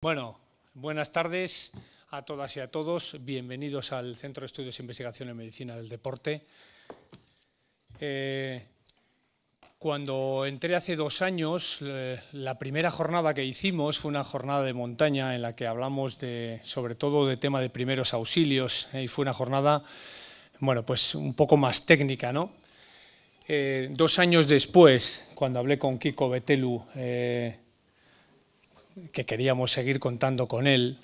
Bueno, buenas tardes a todas y a todos. Bienvenidos al Centro de Estudios e Investigación en Medicina del Deporte. Eh, cuando entré hace dos años, eh, la primera jornada que hicimos fue una jornada de montaña en la que hablamos de, sobre todo de tema de primeros auxilios eh, y fue una jornada, bueno, pues un poco más técnica, ¿no? dos años después, cuando hablé con Kiko Betelu, que queríamos seguir contando con él,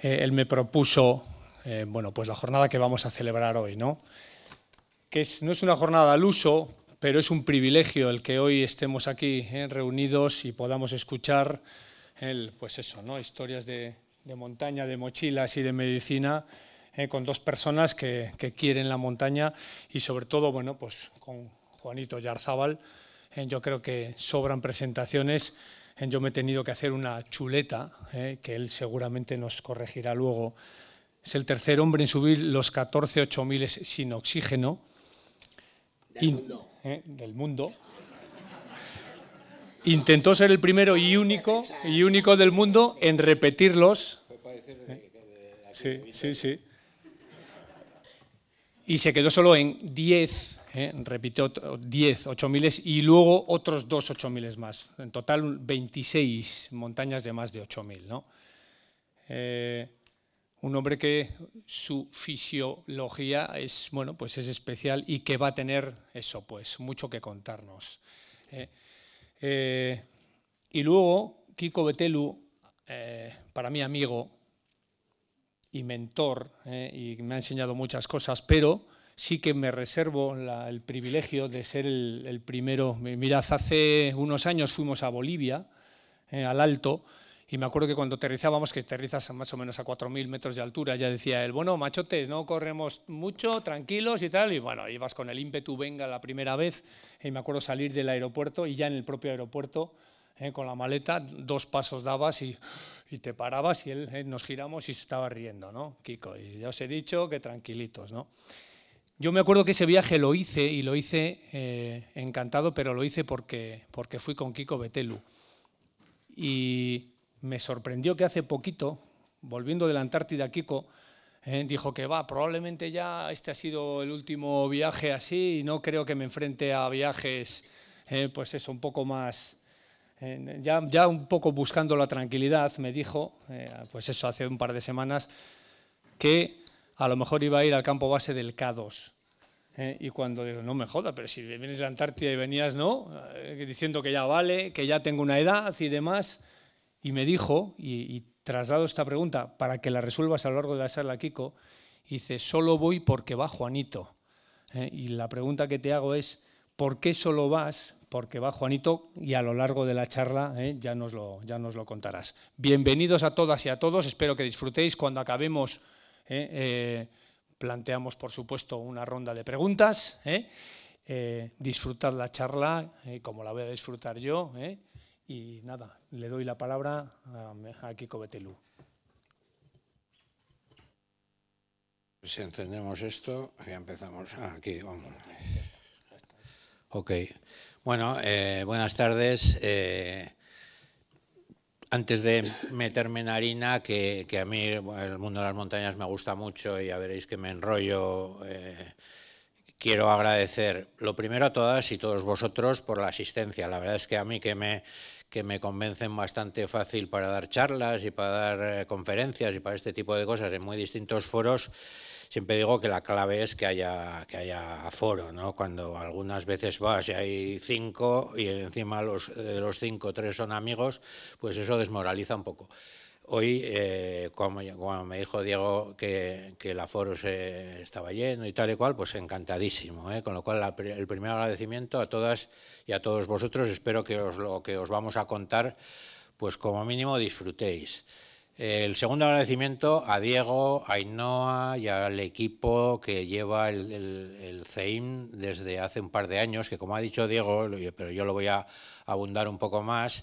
eh, él me propuso eh, bueno, pues la jornada que vamos a celebrar hoy, ¿no? que no es una jornada al uso, pero es un privilegio el que hoy estemos aquí eh, reunidos y podamos escuchar el, pues eso, ¿no? historias de, montaña, de mochilas y de medicina con dos personas que, quieren la montaña y sobre todo bueno, pues con Juanito Yarzábal. yo creo que sobran presentaciones yo me he tenido que hacer una chuleta, eh, que él seguramente nos corregirá luego. Es el tercer hombre en subir los 14 sin oxígeno. Del mundo. Eh, del mundo. Intentó ser el primero y único, y único del mundo en repetirlos. sí, sí, sí. Y se quedó solo en 10 ¿eh? repitió 10 8000 y luego otros dos 8000 más. En total 26 montañas de más de 8000. ¿no? Eh, un hombre que su fisiología es, bueno, pues es especial y que va a tener eso, pues mucho que contarnos. ¿eh? Eh, y luego Kiko Betelu, para mí amigo y mentor, y me ha enseñado muchas cosas, pero sí que me reservo el privilegio de ser el, primero. Mirad, hace unos años fuimos a Bolivia, eh, al Alto, y me acuerdo que cuando aterrizábamos, que aterrizas más o menos a 4.000 metros de altura, ya decía él, bueno, machotes, no corremos mucho, tranquilos y tal. Y bueno, ibas con el ímpetu, venga, la primera vez. Y me acuerdo salir del aeropuerto y ya en el propio aeropuerto, eh, con la maleta, dos pasos dabas y, te parabas y él, eh, nos giramos y se estaba riendo, ¿no? Kiko, y ya os he dicho que tranquilitos, ¿no? Yo me acuerdo que ese viaje lo hice y lo hice eh, encantado, pero lo hice porque, porque fui con Kiko Betelu. Y me sorprendió que hace poquito, volviendo de la Antártida, Kiko eh, dijo que va, probablemente ya este ha sido el último viaje así y no creo que me enfrente a viajes, eh, pues eso, un poco más, ya, ya, un poco buscando la tranquilidad, me dijo, pues eso hace un par de semanas, que a lo mejor iba a ir al campo base del K2. ¿eh? y cuando digo, no me joda pero si vienes de Antártida y venías, no, eh, diciendo que ya vale, que ya tengo una edad y demás, y me dijo, y, traslado esta pregunta para que la resuelvas a lo largo de la charla, Kiko, dice, solo voy porque va Juanito. ¿eh? y la pregunta que te hago es, ¿por qué solo vas? Porque va Juanito y a lo largo de la charla ya, nos lo, ya nos lo contarás. Bienvenidos a todas y a todos, espero que disfrutéis cuando acabemos ¿eh? Eh, planteamos, por supuesto, una ronda de preguntas. ¿eh? disfrutad la charla, como la voy a disfrutar yo. Y nada, le doy la palabra a Kiko Betelú. Si encendemos esto, ya empezamos. Ah, aquí, vamos. Ok. Bueno, buenas tardes antes de meterme en harina, que, a mí el mundo de las montañas me gusta mucho y ya veréis que me enrollo, eh, quiero agradecer lo primero a todas y todos vosotros por la asistencia. La verdad es que a mí que me, convencen bastante fácil para dar charlas y para dar eh, conferencias y para este tipo de cosas en muy distintos foros siempre digo que la clave es que haya, que haya aforo, ¿no? Cuando algunas veces vas y hay cinco y encima de eh, los cinco tres son amigos, pues eso desmoraliza un poco. Hoy, eh, como, me dijo Diego que, el aforo se estaba lleno y tal y cual, pues encantadísimo. ¿eh? Con lo cual, el primer agradecimiento a todas y a todos vosotros. Espero que os, lo que os vamos a contar, pues como mínimo disfrutéis. El segundo agradecimiento a Diego, a Ainhoa y al equipo que lleva el, CEIM desde hace un par de años, que como ha dicho Diego, pero yo lo voy a abundar un poco más,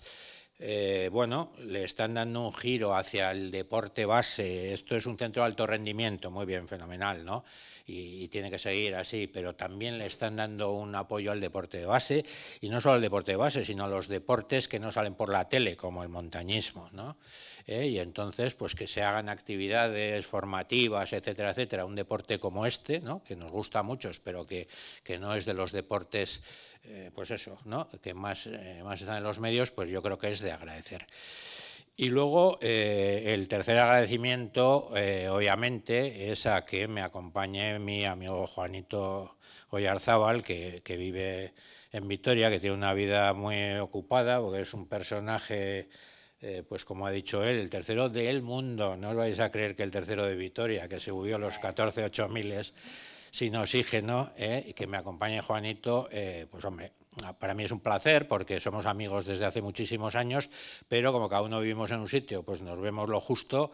eh, bueno, le están dando un giro hacia el deporte base. Esto es un centro de alto rendimiento, muy bien, fenomenal, ¿no? Y, y, tiene que seguir así, pero también le están dando un apoyo al deporte de base, y no solo al deporte de base, sino a los deportes que no salen por la tele, como el montañismo, ¿no? ¿eh? y entonces pues que se hagan actividades formativas, etcétera, etcétera, un deporte como este, que nos gusta a muchos, pero que, no es de los deportes, eh, pues eso, ¿no? que más, eh, más están en los medios, pues yo creo que es de agradecer. Y luego el tercer agradecimiento, obviamente, es a que me acompañe mi amigo Juanito Oyarzábal, que, que, vive en Vitoria, que tiene una vida muy ocupada, porque es un personaje eh, pues como ha dicho él, el tercero del mundo. No os vais a creer que el tercero de Vitoria, que se subió los 14 ocho sin oxígeno, eh, y que me acompañe Juanito, eh, pues hombre, para mí es un placer porque somos amigos desde hace muchísimos años, pero como cada uno vivimos en un sitio, pues nos vemos lo justo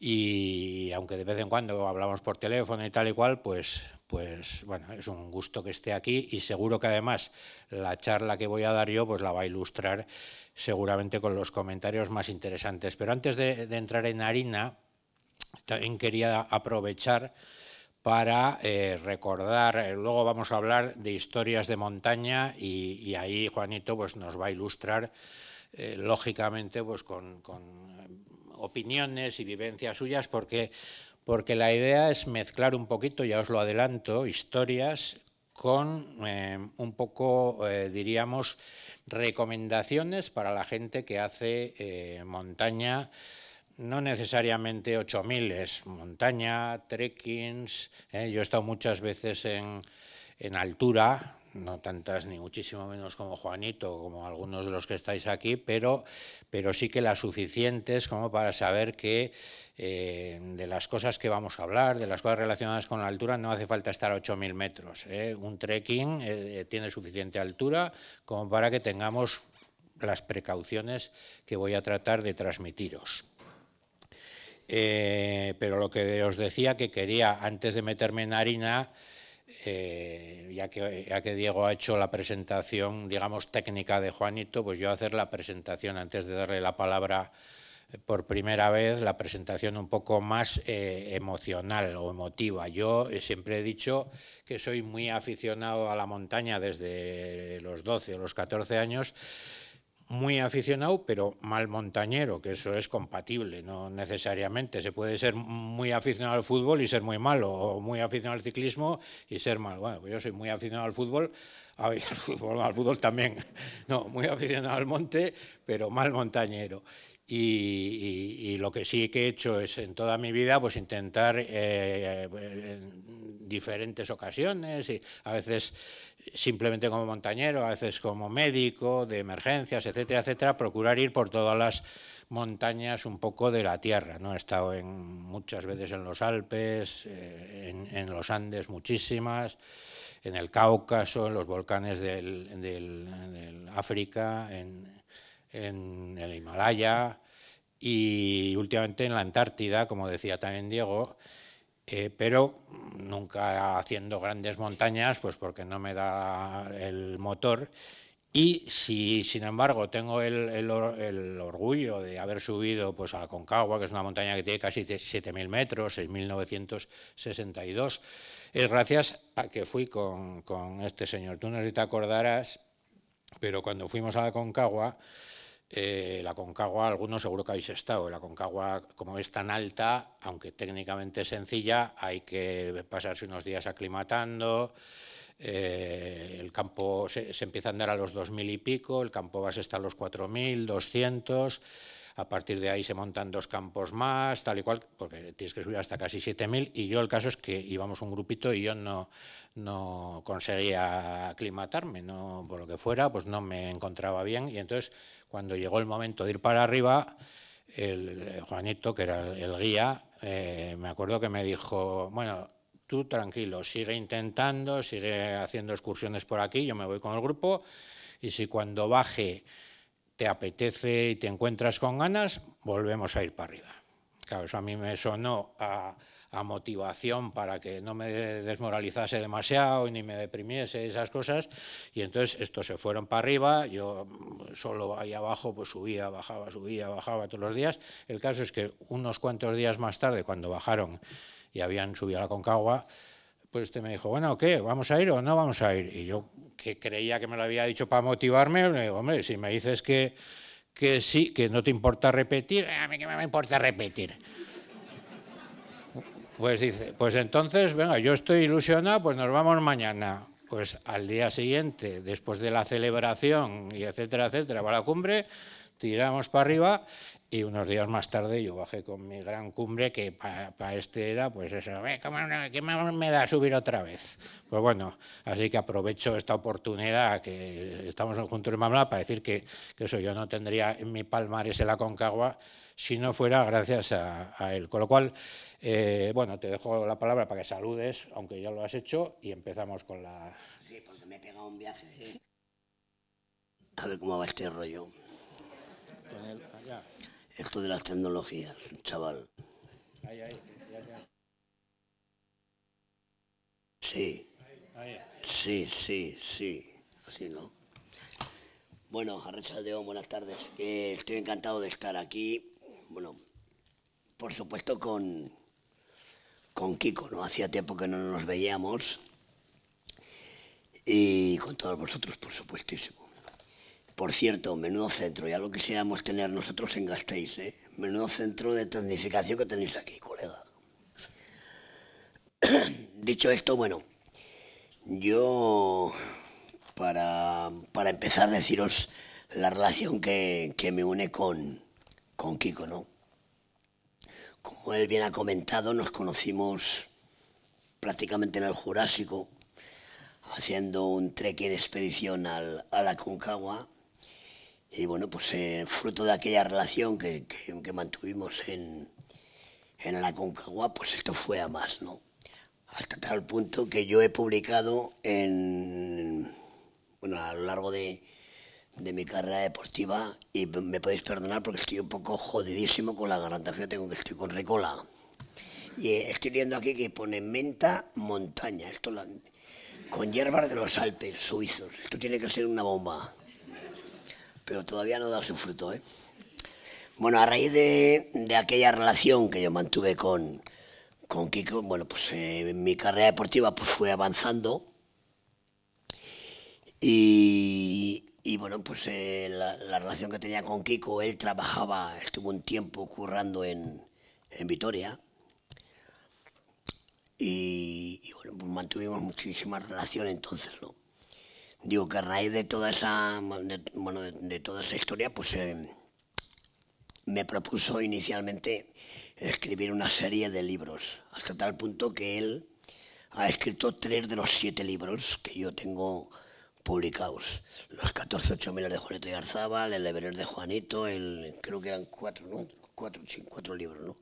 y aunque de vez en cuando hablamos por teléfono y tal y cual, pues, pues bueno, es un gusto que esté aquí y seguro que además la charla que voy a dar yo pues la va a ilustrar seguramente con los comentarios más interesantes. Pero antes de, entrar en harina, también quería aprovechar para eh, recordar, eh, luego vamos a hablar de historias de montaña y, ahí Juanito pues, nos va a ilustrar, eh, lógicamente, pues, con, opiniones y vivencias suyas, porque, porque la idea es mezclar un poquito, ya os lo adelanto, historias con un poco, diríamos, recomendaciones para la gente que hace eh, montaña, no necesariamente 8000, es montaña, trekkings. Eh, yo he estado muchas veces en, en altura, no tantas ni muchísimo menos como Juanito, como algunos de los que estáis aquí, pero, sí que las suficientes como para saber que eh, de las cosas que vamos a hablar, de las cosas relacionadas con la altura, no hace falta estar a 8.000 metros. ¿eh? Un trekking eh, tiene suficiente altura como para que tengamos las precauciones que voy a tratar de transmitiros. pero lo que os decía que quería, antes de meterme en harina, eh, ya, que, Diego ha hecho la presentación, digamos, técnica de Juanito, pues yo hacer la presentación antes de darle la palabra eh, por primera vez la presentación un poco más eh, emocional o emotiva. Yo siempre he dicho que soy muy aficionado a la montaña desde los 12 o los 14 años muy aficionado, pero mal montañero, que eso es compatible, no necesariamente. Se puede ser muy aficionado al fútbol y ser muy malo, o muy aficionado al ciclismo y ser malo. Bueno, pues yo soy muy aficionado al fútbol, al fútbol, al fútbol también. No, muy aficionado al monte, pero mal montañero. Y, lo que sí que he hecho es en toda mi vida pues intentar eh, en diferentes ocasiones, y a veces simplemente como montañero, a veces como médico de emergencias, etcétera, etcétera, procurar ir por todas las montañas un poco de la tierra. ¿no? He estado en, muchas veces en los Alpes, eh, en, los Andes muchísimas, en el Cáucaso, en los volcanes del, del África, en en el Himalaya y últimamente en la Antártida, como decía también Diego, eh, pero nunca haciendo grandes montañas, pues porque no me da el motor. Y si, sin embargo, tengo el, orgullo de haber subido pues, a Concagua, que es una montaña que tiene casi 7.000 metros, 6.962, es gracias a que fui con, este señor. Tú no sé si te acordarás, pero cuando fuimos a la Concagua, eh, la Concagua, algunos seguro que habéis estado, la Concagua como es tan alta, aunque técnicamente sencilla, hay que pasarse unos días aclimatando, eh, el campo se, empieza a andar a los 2.000 y pico, el campo base está a los 4.200, a partir de ahí se montan dos campos más, tal y cual, porque tienes que subir hasta casi 7.000 y yo el caso es que íbamos un grupito y yo no, no conseguía aclimatarme, no, por lo que fuera, pues no me encontraba bien y entonces cuando llegó el momento de ir para arriba, el eh, Juanito, que era el, guía, eh, me acuerdo que me dijo, bueno, tú tranquilo, sigue intentando, sigue haciendo excursiones por aquí, yo me voy con el grupo, y si cuando baje te apetece y te encuentras con ganas, volvemos a ir para arriba. Claro, eso a mí me sonó a a motivación para que no me desmoralizase demasiado ni me deprimiese, esas cosas. Y entonces estos se fueron para arriba, yo solo ahí abajo pues subía, bajaba, subía, bajaba todos los días. El caso es que unos cuantos días más tarde, cuando bajaron y habían subido a la Concagua, pues este me dijo, bueno, ¿qué? ¿Vamos a ir o no vamos a ir? Y yo, que creía que me lo había dicho para motivarme, le digo, hombre, si me dices que, que sí, que no te importa repetir, a mí que me importa repetir. Pues dice, pues entonces, venga, yo estoy ilusionado, pues nos vamos mañana. Pues al día siguiente, después de la celebración y etcétera, etcétera, va la cumbre, tiramos para arriba y unos días más tarde yo bajé con mi gran cumbre, que para pa este era, pues eso, eh, ¿qué me da subir otra vez? Pues bueno, así que aprovecho esta oportunidad que estamos juntos en Mamla para decir que, eso yo no tendría en mi palmarés la Concagua si no fuera gracias a, él. Con lo cual, eh, bueno, te dejo la palabra para que saludes, aunque ya lo has hecho, y empezamos con la... Sí, porque me he pegado un viaje. A ver cómo va este rollo. Con él, Esto de las tecnologías, chaval. Ahí, ahí, Sí. Sí, sí, sí. Así, ¿no? Bueno, Arrecha buenas tardes. Eh, estoy encantado de estar aquí bueno, por supuesto con, con Kiko, ¿no? Hacía tiempo que no nos veíamos y con todos vosotros, por supuestísimo. Por cierto, menudo centro, ya lo quisiéramos tener nosotros en Gasteiz, ¿eh? Menudo centro de tecnificación que tenéis aquí, colega. Dicho esto, bueno, yo para, para empezar deciros la relación que me une con, con Kiko, ¿no? Como él bien ha comentado, nos conocimos prácticamente en el Jurásico, haciendo un trekking expedición a la Concagua. Y bueno, pues eh, fruto de aquella relación que, mantuvimos en, en la Concagua, pues esto fue a más, ¿no? Hasta tal punto que yo he publicado en, bueno, a lo largo de, de mi carrera deportiva y me podéis perdonar porque estoy un poco jodidísimo con la garantía tengo que estoy con recola. Y eh, estoy viendo aquí que pone menta montaña, esto con hierbas de los Alpes suizos. Esto tiene que ser una bomba. Pero todavía no da su fruto, ¿eh? Bueno, a raíz de, aquella relación que yo mantuve con, con Kiko, bueno, pues eh, mi carrera deportiva pues, fue avanzando. Y, y bueno, pues eh, la, relación que tenía con Kiko, él trabajaba, estuvo un tiempo currando en, en Vitoria. Y, bueno, pues mantuvimos muchísima relación entonces, ¿no? Digo que a raíz de toda esa, toda esa historia, pues eh, me propuso inicialmente escribir una serie de libros, hasta tal punto que él ha escrito tres de los siete libros que yo tengo publicados. Los 14 de Juanito y el Everest de Juanito, el, creo que eran cuatro, ¿no? Cuatro, cuatro libros, ¿no?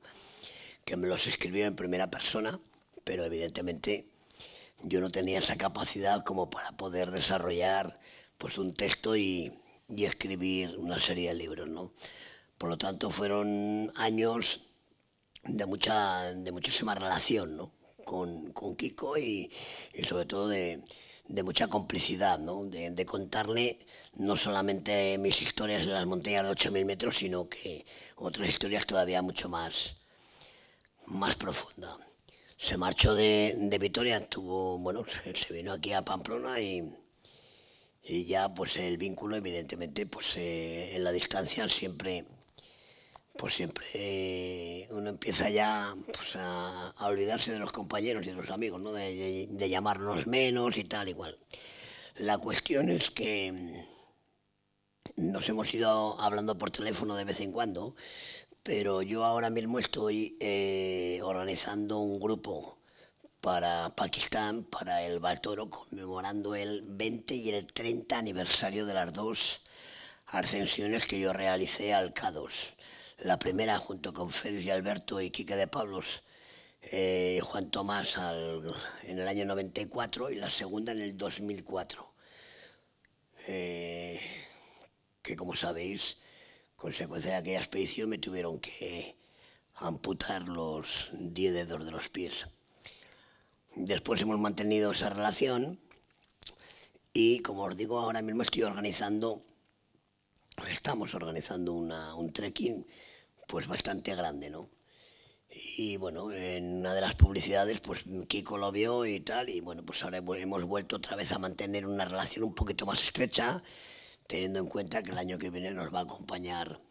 Que me los escribió en primera persona, pero evidentemente yo no tenía esa capacidad como para poder desarrollar pues un texto y, y escribir una serie de libros, ¿no? Por lo tanto, fueron años de, mucha, de muchísima relación, ¿no? Con, con Kiko y, y sobre todo de, de mucha complicidad, ¿no? de, contarle no solamente mis historias de las montañas de 8.000 metros, sino que otras historias todavía mucho más, más profundas. Se marchó de, Vitoria, bueno, se, vino aquí a Pamplona y, y ya pues el vínculo evidentemente pues eh, en la distancia siempre pues siempre uno empieza ya pues, a, olvidarse de los compañeros y de los amigos, ¿no? De, llamarnos menos y tal, igual. La cuestión es que mm, nos hemos ido hablando por teléfono de vez en cuando, pero yo ahora mismo estoy eh, organizando un grupo para Pakistán, para el Baltoro, conmemorando el 20 y el 30 aniversario de las dos ascensiones que yo realicé al K2. La primera, junto con Félix y Alberto y Quique de Pablos, eh, Juan Tomás en el año 94 y la segunda en el 2004. Eh, que como sabéis, consecuencia de aquella expedición me tuvieron que amputar los 10 dedos de los pies. Después hemos mantenido esa relación y como os digo, ahora mismo estoy organizando, estamos organizando un trekking pues bastante grande, ¿no? Y bueno, en una de las publicidades, pues Kiko lo vio y tal, y bueno, pues ahora hemos vuelto otra vez a mantener una relación un poquito más estrecha, teniendo en cuenta que el año que viene nos va a acompañar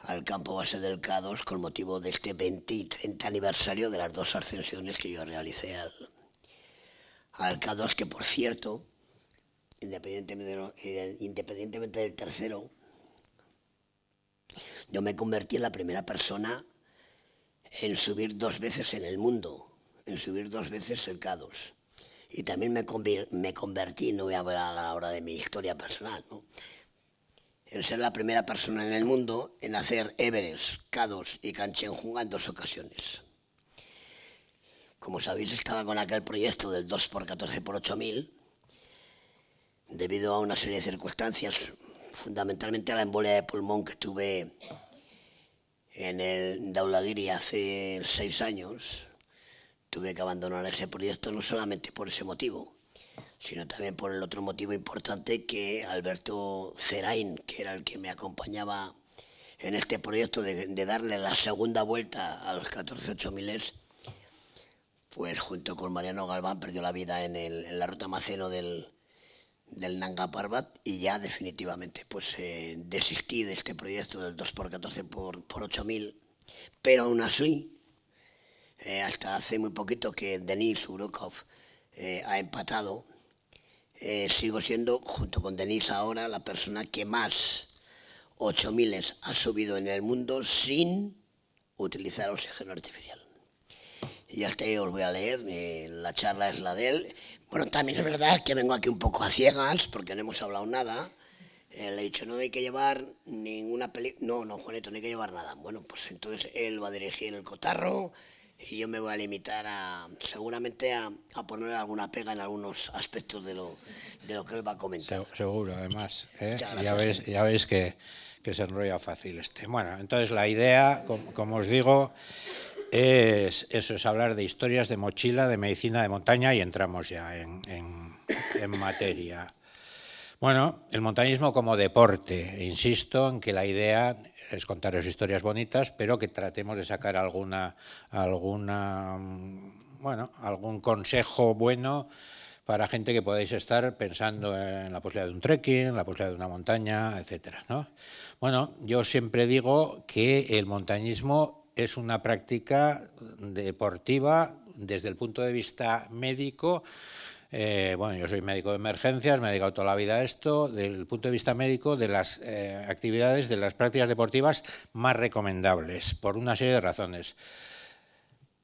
al campo base del Cados con motivo de este 20 y 30 aniversario de las dos ascensiones que yo realicé al, Cados, que por cierto, independientemente eh, del tercero, yo me convertí en la primera persona en subir dos veces en el mundo, en subir dos veces el Y también me, convertí, no voy a hablar ahora de mi historia personal, en ser la primera persona en el mundo en hacer Everest, K2 y Canchenjunga en dos ocasiones. Como sabéis, estaba con aquel proyecto del 2x14x8000. Debido a una serie de circunstancias fundamentalmente a la embolia de pulmón que tuve en el Daulagiri hace seis años. Tuve que abandonar ese proyecto no solamente por ese motivo, sino también por el otro motivo importante que Alberto Zerain, que era el que me acompañaba en este proyecto de, darle la segunda vuelta a los 14.8 pues junto con Mariano Galván perdió la vida en, en la ruta Maceno del, del Nanga Parbat y ya definitivamente pues eh, desistí de este proyecto del 2x14 por, por 8000, pero aún así, eh, hasta hace muy poquito que Denis Urokov eh, ha empatado, sigo siendo, junto con Denis ahora, la persona que más 8000 ha subido en el mundo sin utilizar oxígeno artificial. Y hasta ahí os voy a leer, la charla es la de él, bueno, también es verdad que vengo aquí un poco a ciegas porque no hemos hablado nada. Eh, le he dicho, no hay que llevar ninguna película. No, no, Juanito, no hay que llevar nada. Bueno, pues entonces él va a dirigir el cotarro y yo me voy a limitar a, seguramente, a, ponerle poner alguna pega en algunos aspectos de lo, de lo que él va a comentar. Seguro, además. ¿eh? ya, veis ya que, que se enrolla fácil este. Bueno, entonces la idea, como os digo, es, eso es hablar de historias de mochila, de medicina de montaña y entramos ya en, materia. Bueno, el montañismo como deporte. Insisto en que la idea es contaros historias bonitas, pero que tratemos de sacar alguna, alguna, mm, bueno, algún consejo bueno para gente que podáis estar pensando en la posibilidad de un trekking, la posibilidad de una montaña, etcétera. ¿no? Bueno, yo siempre digo que el montañismo es una práctica deportiva desde el punto de vista médico. Eh, bueno, yo soy médico de emergencias, me he dedicado toda la vida a esto, desde el punto de vista médico, de las eh, actividades, de las prácticas deportivas más recomendables, por una serie de razones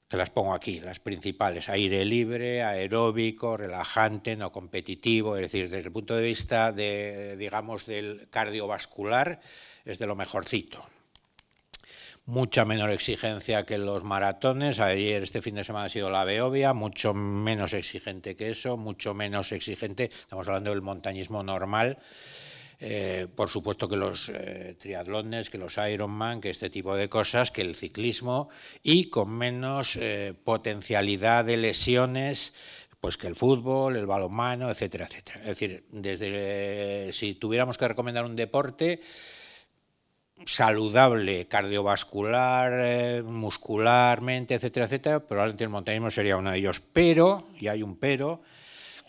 que las pongo aquí, las principales, aire libre, aeróbico, relajante, no competitivo, es decir, desde el punto de vista de, digamos, del cardiovascular, es de lo mejorcito, mucha menor exigencia que los maratones. Ayer, este fin de semana, ha sido la Beovia, mucho menos exigente que eso, mucho menos exigente. Estamos hablando del montañismo normal. Eh, por supuesto que los eh, triatlones, que los Ironman, que este tipo de cosas, que el ciclismo y con menos eh, potencialidad de lesiones pues que el fútbol, el balonmano, etcétera, etcétera. Es decir, desde si tuviéramos que recomendar un deporte, saludable cardiovascular, eh, muscularmente, etcétera, etcétera, probablemente el montañismo sería uno de ellos. Pero, y hay un pero,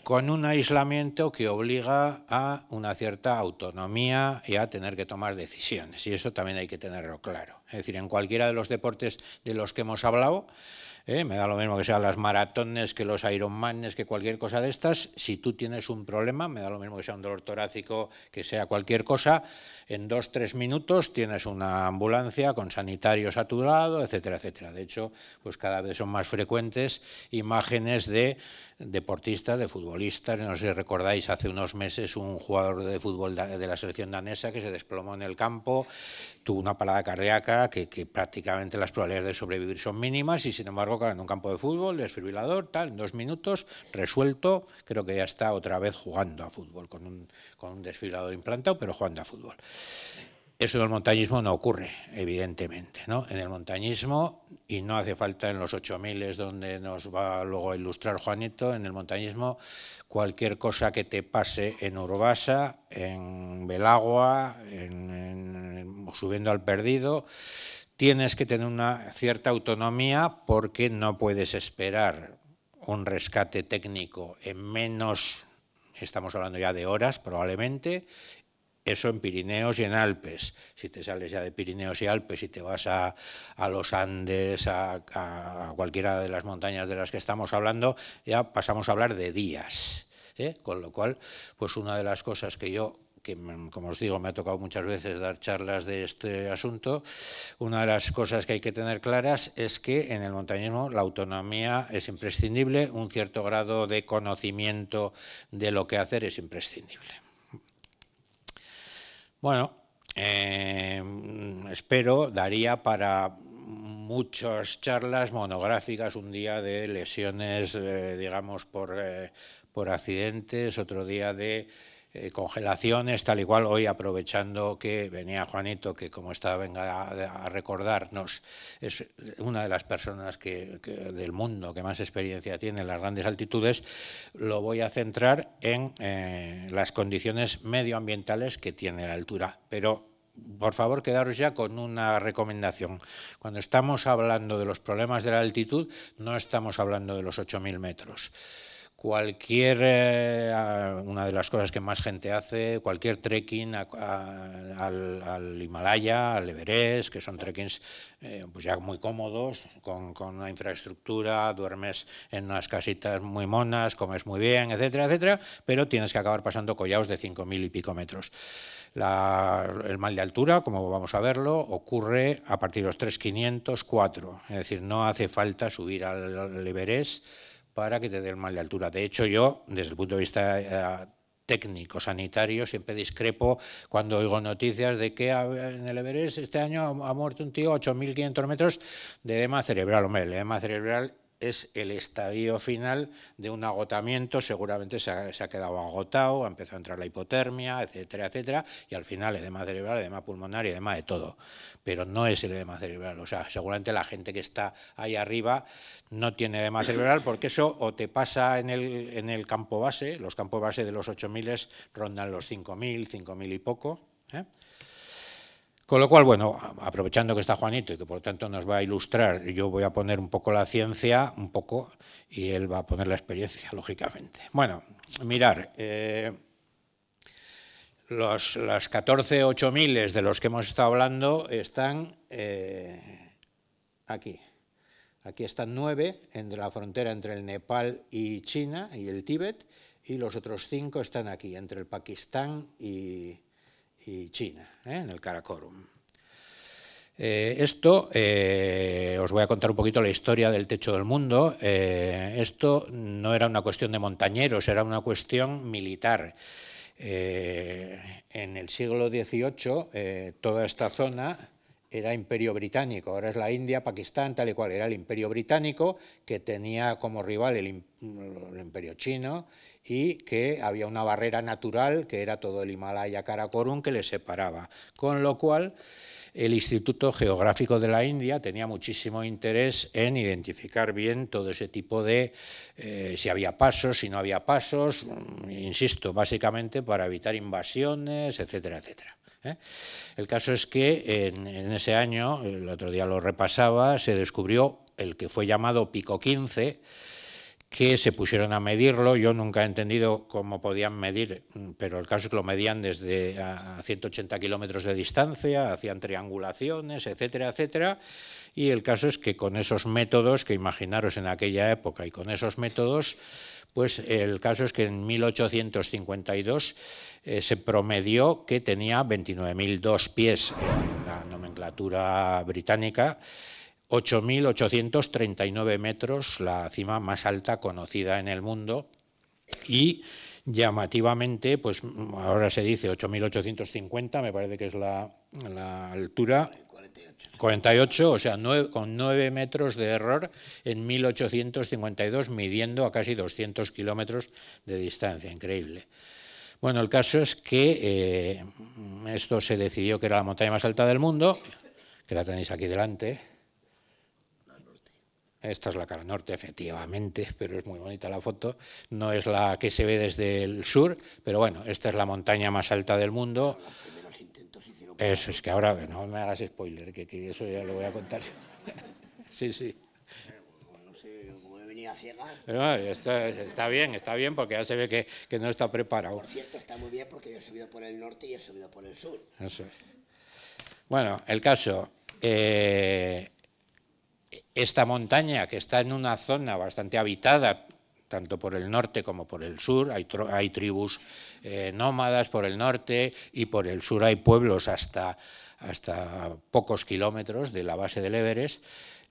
con un aislamiento que obliga a una cierta autonomía y a tener que tomar decisiones. Y eso también hay que tenerlo claro. Es decir, en cualquiera de los deportes de los que hemos hablado, ¿eh? me da lo mismo que sean las maratones, que los Ironmanes, que cualquier cosa de estas. Si tú tienes un problema, me da lo mismo que sea un dolor torácico, que sea cualquier cosa, en dos, tres minutos tienes una ambulancia con sanitarios a tu lado, etcétera, etcétera. De hecho, pues cada vez son más frecuentes imágenes de deportista de futbolista No sé si recordáis hace unos meses un jugador de fútbol de la selección danesa que se desplomó en el campo, tuvo una parada cardíaca que, prácticamente las probabilidades de sobrevivir son mínimas y sin embargo, en un campo de fútbol, desfibrilador, tal, en dos minutos, resuelto, creo que ya está otra vez jugando a fútbol, con un, con un desfibrilador implantado, pero jugando a fútbol. Eso en el montañismo no ocurre, evidentemente. ¿no? En el montañismo, y no hace falta en los 8000 donde nos va luego a ilustrar Juanito, en el montañismo cualquier cosa que te pase en Urbasa, en Belagua, en, subiendo al perdido, tienes que tener una cierta autonomía porque no puedes esperar un rescate técnico en menos, estamos hablando ya de horas probablemente, eso en Pirineos y en Alpes. Si te sales ya de Pirineos y Alpes y te vas a, los Andes, a, cualquiera de las montañas de las que estamos hablando, ya pasamos a hablar de días. ¿eh? Con lo cual, pues una de las cosas que yo que como os digo me ha tocado muchas veces dar charlas de este asunto, una de las cosas que hay que tener claras es que en el montañismo la autonomía es imprescindible, un cierto grado de conocimiento de lo que hacer es imprescindible. Bueno, em, espero, daría para muchas charlas monográficas, un día de lesiones, eh, digamos, eh, por accidentes, otro día de eh, congelaciones, tal y cual. Hoy, aprovechando que venía Juanito, que como estaba venga a, recordarnos, es una de las personas que, del mundo que más experiencia tiene en las grandes altitudes, lo voy a centrar en eh, las condiciones medioambientales que tiene la altura. Pero por favor, quedaros ya con una recomendación. Cuando estamos hablando de los problemas de la altitud, no estamos hablando de los 8.000 metros cualquier, eh, una de las cosas que más gente hace, cualquier trekking al, Himalaya, al Everest, que son trekkings eh, pues ya muy cómodos, con, una infraestructura, duermes en unas casitas muy monas, comes muy bien, etcétera, etcétera, pero tienes que acabar pasando collados de 5.000 y pico metros. el mal de altura, como vamos a verlo, ocurre a partir de los 3.500, 4. Es decir, no hace falta subir al, al Everest para que te dé el mal de altura. De hecho, yo, desde el punto de vista eh, técnico, sanitario, siempre discrepo cuando oigo noticias de que ah, en el Everest este año ha muerto un tío 8.500 metros de edema cerebral. Hombre, el edema cerebral es el estadio final de un agotamiento, seguramente se ha, quedado agotado, ha empezado a entrar la hipotermia, etcétera, etcétera, y al final edema cerebral, edema pulmonar y edema de todo. Pero no es el edema cerebral, o sea, seguramente la gente que está ahí arriba no tiene edema cerebral, porque eso o te pasa en el, campo base, los campos base de los 8.000 rondan los 5.000, 5.000 y poco, ¿eh? Con lo cual, bueno, aprovechando que está Juanito y que por lo tanto nos va a ilustrar, yo voy a poner un poco la ciencia, un poco, y él va a poner la experiencia, lógicamente. Bueno, mirar, eh, los, las 14 de los que hemos estado hablando están eh, aquí. Aquí están nueve entre la frontera entre el Nepal y China y el Tíbet, y los otros cinco están aquí, entre el Pakistán y y China, ¿eh? en el Karakorum. Eh, esto, eh, os voy a contar un poquito la historia del techo del mundo. esto no era una cuestión de montañeros, era una cuestión militar. en el siglo XVIII, toda esta zona era imperio británico, ahora es la India, Pakistán, tal y cual, era el imperio británico que tenía como rival el imperio chino y que había una barrera natural, que era todo el Himalaya Karakorum, que le separaba. Con lo cual, el Instituto Geográfico de la India tenía muchísimo interés en identificar bien todo ese tipo de, eh, si había pasos, si no había pasos, insisto, básicamente para evitar invasiones, etcétera, etcétera. ¿eh? El caso es que en, ese año, el otro día lo repasaba, se descubrió el que fue llamado Pico 15, que se pusieron a medirlo. Yo nunca he entendido cómo podían medir, mm, pero el caso es que lo medían desde a 180 kilómetros de distancia, hacían triangulaciones, etcétera, etcétera. Y el caso es que con esos métodos, que imaginaros en aquella época, y con esos métodos, pues el caso es que en 1852 eh, se promedió que tenía 29.002 pies en la nomenclatura británica 8.839 metros, la cima más alta conocida en el mundo y llamativamente, pues ahora se dice 8.850, me parece que es la, altura. 48. o sea, con 9 metros de error en 1852, midiendo a casi 200 kilómetros de distancia, increíble. Bueno, el caso es que eh, esto se decidió que era la montaña más alta del mundo, que la tenéis aquí delante esta es la cara norte, efectivamente, pero es muy bonita la foto. No es la que se ve desde el sur, pero bueno, esta es la montaña más alta del mundo. Eso es que ahora no me hagas spoiler, que, eso ya lo voy a contar. sí, sí. No sé está, bien, está bien, porque ya se ve que, no está preparado. Por cierto, está muy bien porque yo he subido por el norte y he subido por el sur. Eso Bueno, el caso. Eh, esta montaña, que está en una zona bastante habitada, tanto por el norte como por el sur, hay, tribus eh, nómadas por el norte y por el sur hay pueblos hasta, hasta pocos kilómetros de la base del Everest,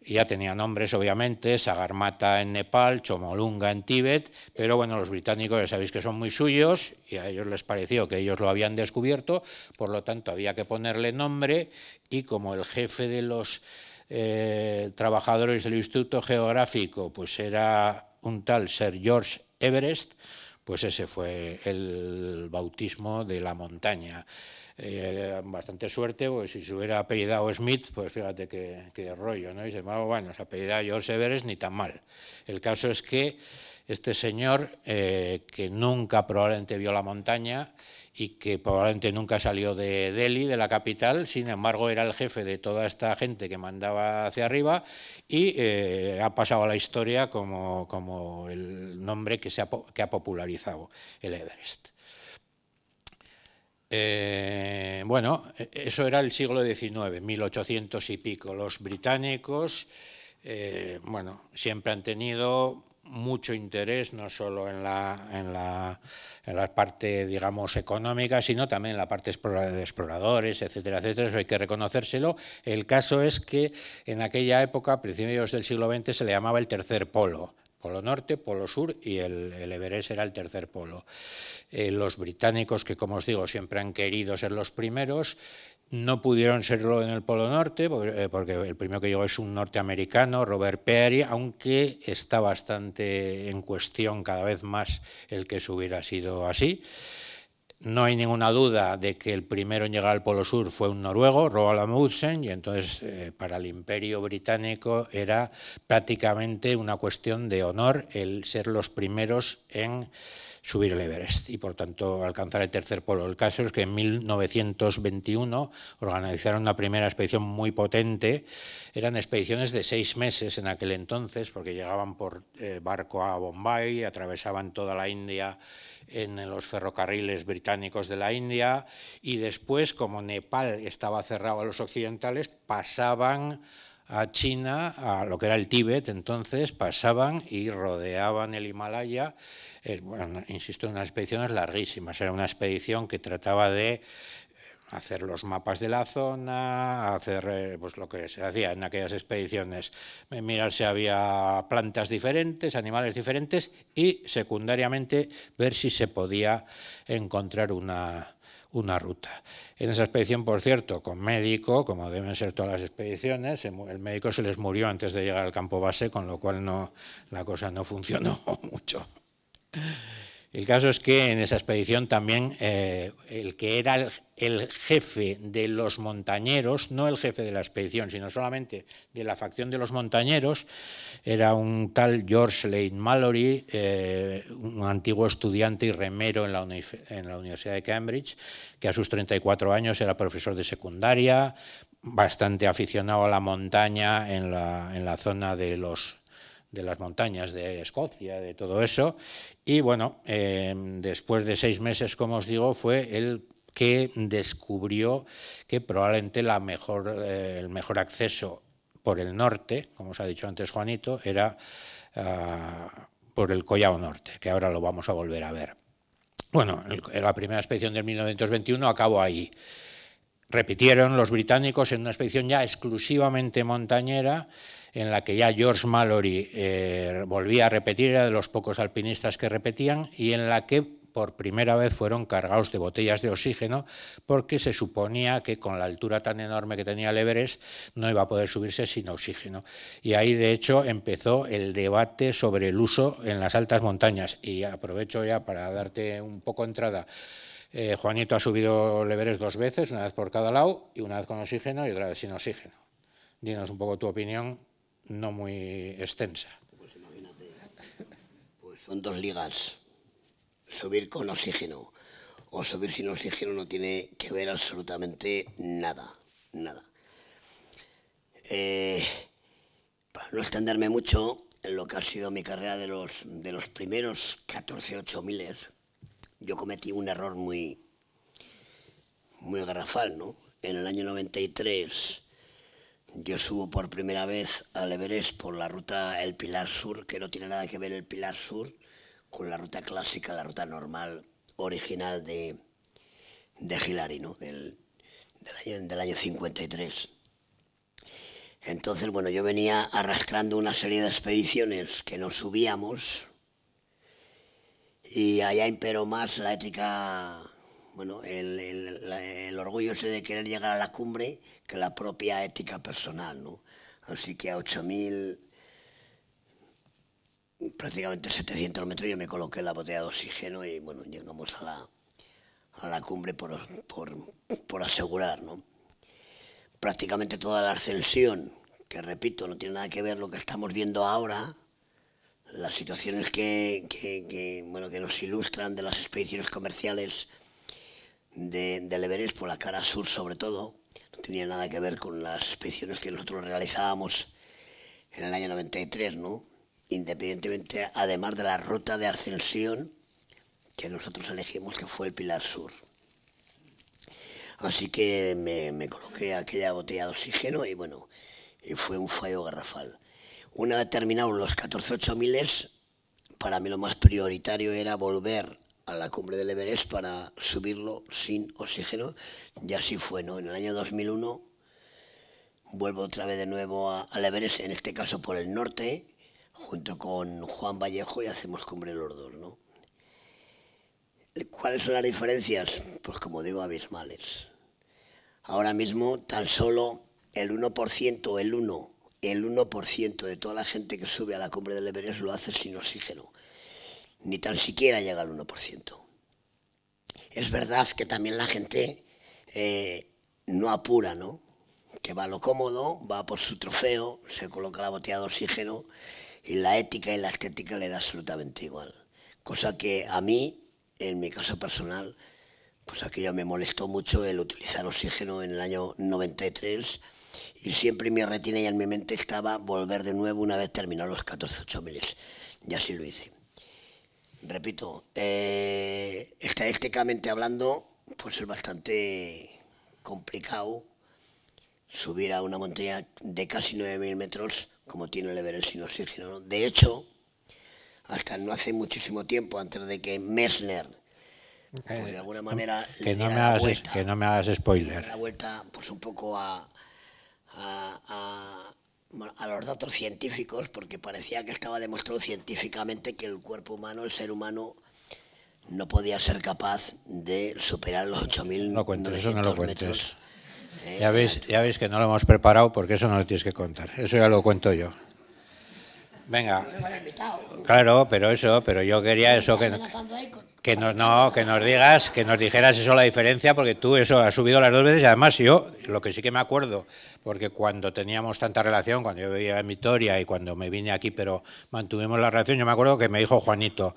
ya tenía nombres obviamente, Sagarmata en Nepal, Chomolunga en Tíbet, pero bueno, los británicos ya sabéis que son muy suyos y a ellos les pareció que ellos lo habían descubierto, por lo tanto había que ponerle nombre y como el jefe de los eh, trabajadores del Instituto Geográfico, pues era un tal Sir George Everest, pues ese fue el bautismo de la montaña. Eh, bastante suerte, pues si se hubiera apellidado Smith, pues fíjate qué, rollo, ¿no? Y se llamaba, bueno, se apellidaba George Everest ni tan mal. El caso es que este señor, eh, que nunca probablemente vio la montaña, y que probablemente nunca salió de Delhi, de la capital, sin embargo era el jefe de toda esta gente que mandaba hacia arriba y eh, ha pasado a la historia como, como el nombre que, se ha, que ha popularizado el Everest. Eh, bueno, e, eso era el siglo XIX, 1800 y pico. Los británicos, eh, bueno, siempre han tenido mucho interés, no solo en la, en la, en parte, digamos, económica, sino también en la parte de exploradores, etcétera, etcétera. Eso hay que reconocérselo. El caso es que en aquella época, a principios del siglo XX, se le llamaba el tercer polo polo norte, polo sur y el, Everest era el tercer polo. Eh, los británicos, que como os digo, siempre han querido ser los primeros, no pudieron serlo en el Polo Norte, eh, porque el primero que llegó es un norteamericano, Robert Peary, aunque está bastante en cuestión cada vez más el que se hubiera sido así. No hay ninguna duda de que el primero en llegar al Polo Sur fue un noruego, Roald Amundsen, y entonces eh, para el Imperio Británico era prácticamente una cuestión de honor el ser los primeros en subir el Everest y por tanto alcanzar el tercer polo. El caso es que en 1921 organizaron una primera expedición muy potente. Eran expediciones de seis meses en aquel entonces porque llegaban por eh, barco a Bombay, atravesaban toda la India en los ferrocarriles británicos de la India y después, como Nepal estaba cerrado a los occidentales, pasaban a China, a lo que era el Tíbet entonces, pasaban y rodeaban el Himalaya eh, bueno, insisto, unas expediciones larguísimas. Era una expedición que trataba de eh, hacer los mapas de la zona, hacer eh, pues lo que se hacía en aquellas expediciones, eh, mirar si había plantas diferentes, animales diferentes y secundariamente ver si se podía encontrar una, una ruta. En esa expedición, por cierto, con médico, como deben ser todas las expediciones, el médico se les murió antes de llegar al campo base, con lo cual no, la cosa no funcionó mucho. El caso es que en esa expedición también eh, el que era el, jefe de los montañeros, no el jefe de la expedición, sino solamente de la facción de los montañeros, era un tal George Lane Mallory, eh, un antiguo estudiante y remero en la, Universidad de Cambridge, que a sus 34 años era profesor de secundaria, bastante aficionado a la montaña en la, en la zona de los de las montañas de Escocia, de todo eso. Y bueno, em, después de seis meses, como os digo, fue el que descubrió que probablemente la mejor, eh, el mejor acceso por el norte, como os ha dicho antes Juanito, era ah, por el collado Norte, que ahora lo vamos a volver a ver. Bueno, la primera expedición del 1921 acabó ahí. Repitieron los británicos en una expedición ya exclusivamente montañera, en la que ya George Mallory eh, volvía a repetir, era de los pocos alpinistas que repetían, y en la que por primera vez fueron cargados de botellas de oxígeno, porque se suponía que con la altura tan enorme que tenía el no iba a poder subirse sin oxígeno. Y ahí, de hecho, empezó el debate sobre el uso en las altas montañas. Y aprovecho ya para darte un poco entrada. Eh, Juanito ha subido el dos veces, una vez por cada lado, y una vez con oxígeno y otra vez sin oxígeno. Dinos un poco tu opinión no muy extensa. Pues imagínate, pues son dos ligas. Subir con oxígeno o subir sin oxígeno no tiene que ver absolutamente nada, nada. Eh, para no extenderme mucho en lo que ha sido mi carrera de los, de los primeros 14 miles, yo cometí un error muy, muy garrafal, ¿no? En el año 93 yo subo por primera vez al Everest por la ruta El Pilar Sur, que no tiene nada que ver el Pilar Sur con la ruta clásica, la ruta normal, original de, de Hillary, Del, año, del año 53. Entonces, bueno, yo venía arrastrando una serie de expediciones que nos subíamos y allá imperó más la ética bueno, el, orgullo ese de querer llegar a la cumbre que la propia ética personal, ¿no? Así que a 8000 prácticamente 700 metros yo me coloqué la botella de oxígeno y bueno, llegamos a la, a la cumbre por, por, por asegurar, ¿no? Prácticamente toda la ascensión, que repito, no tiene nada que ver lo que estamos viendo ahora, las situaciones que, que, que, bueno, que nos ilustran de las expediciones comerciales de, de por la cara sur sobre todo, no tenía nada que ver con las expediciones que nosotros realizábamos en el año 93, Independientemente, además de la ruta de ascensión que nosotros elegimos, que fue el Pilar Sur. Así que me, coloqué aquella botella de oxígeno y bueno, fue un fallo garrafal. Una vez terminados los 14.8 miles, para mí lo más prioritario era volver a la cumbre del Everest para subirlo sin oxígeno. ya así fue, ¿no? En el año 2001 vuelvo otra vez de nuevo a, al Everest, en este caso por el norte, junto con Juan Vallejo y hacemos cumbre los dos, ¿no? ¿Cuáles son las diferencias? Pues como digo, abismales. Ahora mismo tan solo el 1%, el 1, el 1% de toda la gente que sube a la cumbre del Everest lo hace sin oxígeno ni tan siquiera llega al 1%. Es verdad que también la gente eh, no apura, ¿no? Que va a lo cómodo, va por su trofeo, se coloca la botella de oxígeno y la ética y la estética le da absolutamente igual. Cosa que a mí, en mi caso personal, pues aquello me molestó mucho el utilizar oxígeno en el año 93 y siempre en mi retina y en mi mente estaba volver de nuevo una vez terminados los 14 8 Y así lo hice repito, eh, estadísticamente hablando, pues es bastante complicado subir a una montaña de casi 9.000 metros como tiene el Everest sin oxígeno. De hecho, hasta no hace muchísimo tiempo, antes de que Messner, pues de eh, alguna manera... Que, le no, me hagas, que no me hagas spoiler. La vuelta pues un poco a a los datos científicos porque parecía que estaba demostrado científicamente que el cuerpo humano, el ser humano, no podía ser capaz de superar los 8.000 no cuentes, eso no lo cuentes. ya, eh, veis, ya veis que no lo hemos preparado porque eso no lo tienes que contar. Eso ya lo cuento yo. Venga. Claro, pero eso, pero yo quería eso que que nos, no, que nos digas, que nos dijeras eso la diferencia, porque tú eso has subido las dos veces y además yo, lo que sí que me acuerdo, porque cuando teníamos tanta relación, cuando yo vivía en Vitoria y cuando me vine aquí, pero mantuvimos la relación, yo me acuerdo que me dijo Juanito,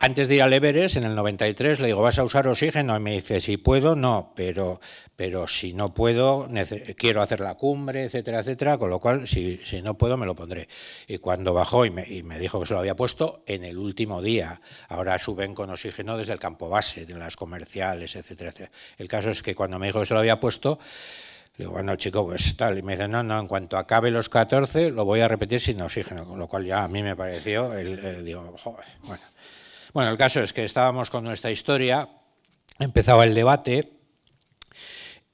antes de ir al Everest, en el 93, le digo, ¿vas a usar oxígeno? Y me dice, si puedo, no, pero, pero si no puedo, quiero hacer la cumbre, etcétera, etcétera, con lo cual, si, si no puedo, me lo pondré. Y cuando bajó y me, y me, dijo que se lo había puesto en el último día, ahora suben con oxígeno desde el campo base, de las comerciales, etcétera, etcétera. El caso es que cuando me dijo que se lo había puesto, le digo, bueno, chico, pues tal. Y me dice, no, no, en cuanto acabe los 14 lo voy a repetir sin oxígeno, con lo cual ya a mí me pareció, el, digo, joder, bueno. Bueno, el caso es que estábamos con nuestra historia, empezaba el debate.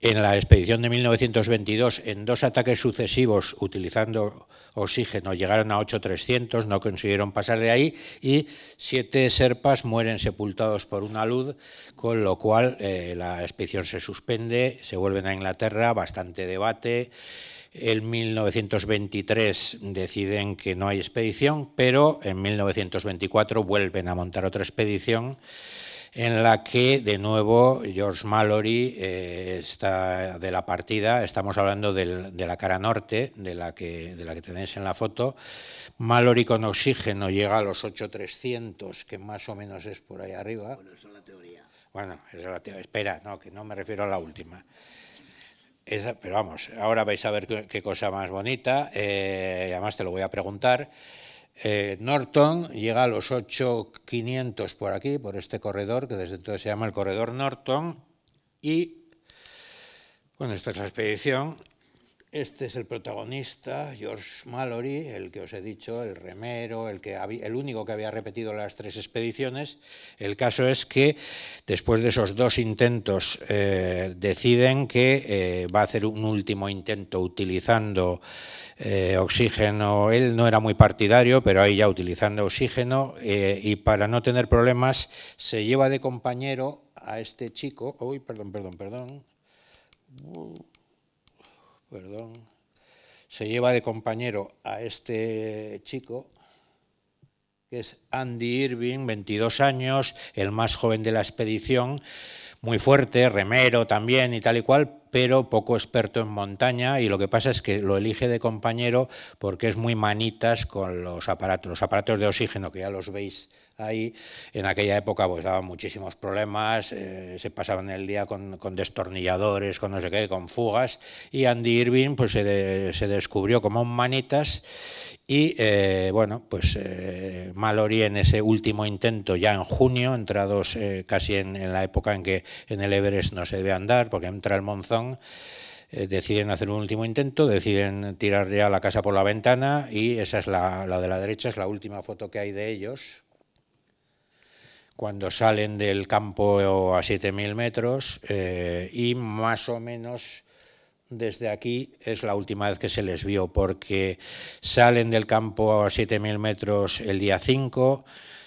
En la expedición de 1922, en dos ataques sucesivos utilizando oxígeno, llegaron a 8.300, no consiguieron pasar de ahí y siete serpas mueren sepultados por una luz, con lo cual eh, la expedición se suspende, se vuelven a Inglaterra, bastante debate. En 1923 deciden que no hay expedición, pero en 1924 vuelven a montar otra expedición en la que de nuevo George Mallory eh, está de la partida, estamos hablando de la cara norte, de la, que, de la que tenéis en la foto. Mallory con oxígeno llega a los 8300, que más o menos es por ahí arriba. Bueno, eso es la teoría. Bueno, es la teoría. Espera, no, que no me refiero a la última pero vamos, ahora vais a ver qué, cosa más bonita, eh, además te lo voy a preguntar. Eh, Norton llega a los 8500 por aquí, por este corredor, que desde entonces se llama el corredor Norton, y bueno, esta es la expedición, este es el protagonista, George Mallory, el que os he dicho, el remero, el, que el único que había repetido las tres expediciones. El caso es que después de esos dos intentos eh, deciden que eh, va a hacer un último intento utilizando eh, oxígeno. Él no era muy partidario, pero ahí ya utilizando oxígeno y para no tener problemas se lleva de compañero a este chico. Uy, perdón, perdón, perdón perdón, se lleva de compañero a este chico, que es Andy Irving, 22 años, el más joven de la expedición, muy fuerte, remero también y tal y cual, pero poco experto en montaña y lo que pasa es que lo elige de compañero porque es muy manitas con los aparatos, los aparatos de oxígeno que ya los veis ahí. En aquella época pues daban muchísimos problemas, eh, se pasaban el día con, destornilladores, con no sé qué, con fugas, y Andy Irving pues se, descubrió como un manitas y eh, bueno, pues eh, Mallory en ese último intento, ya en junio, entrados eh, casi en, la época en que en el Everest no se debe andar, porque entra el monzón, deciden hacer un último intento, deciden tirar ya la casa por la ventana y esa es la de la derecha, es la última foto que hay de ellos, cuando salen del campo a 7.000 metros eh, y más o menos desde aquí es la última vez que se les vio porque salen del campo a 7.000 metros el día 5,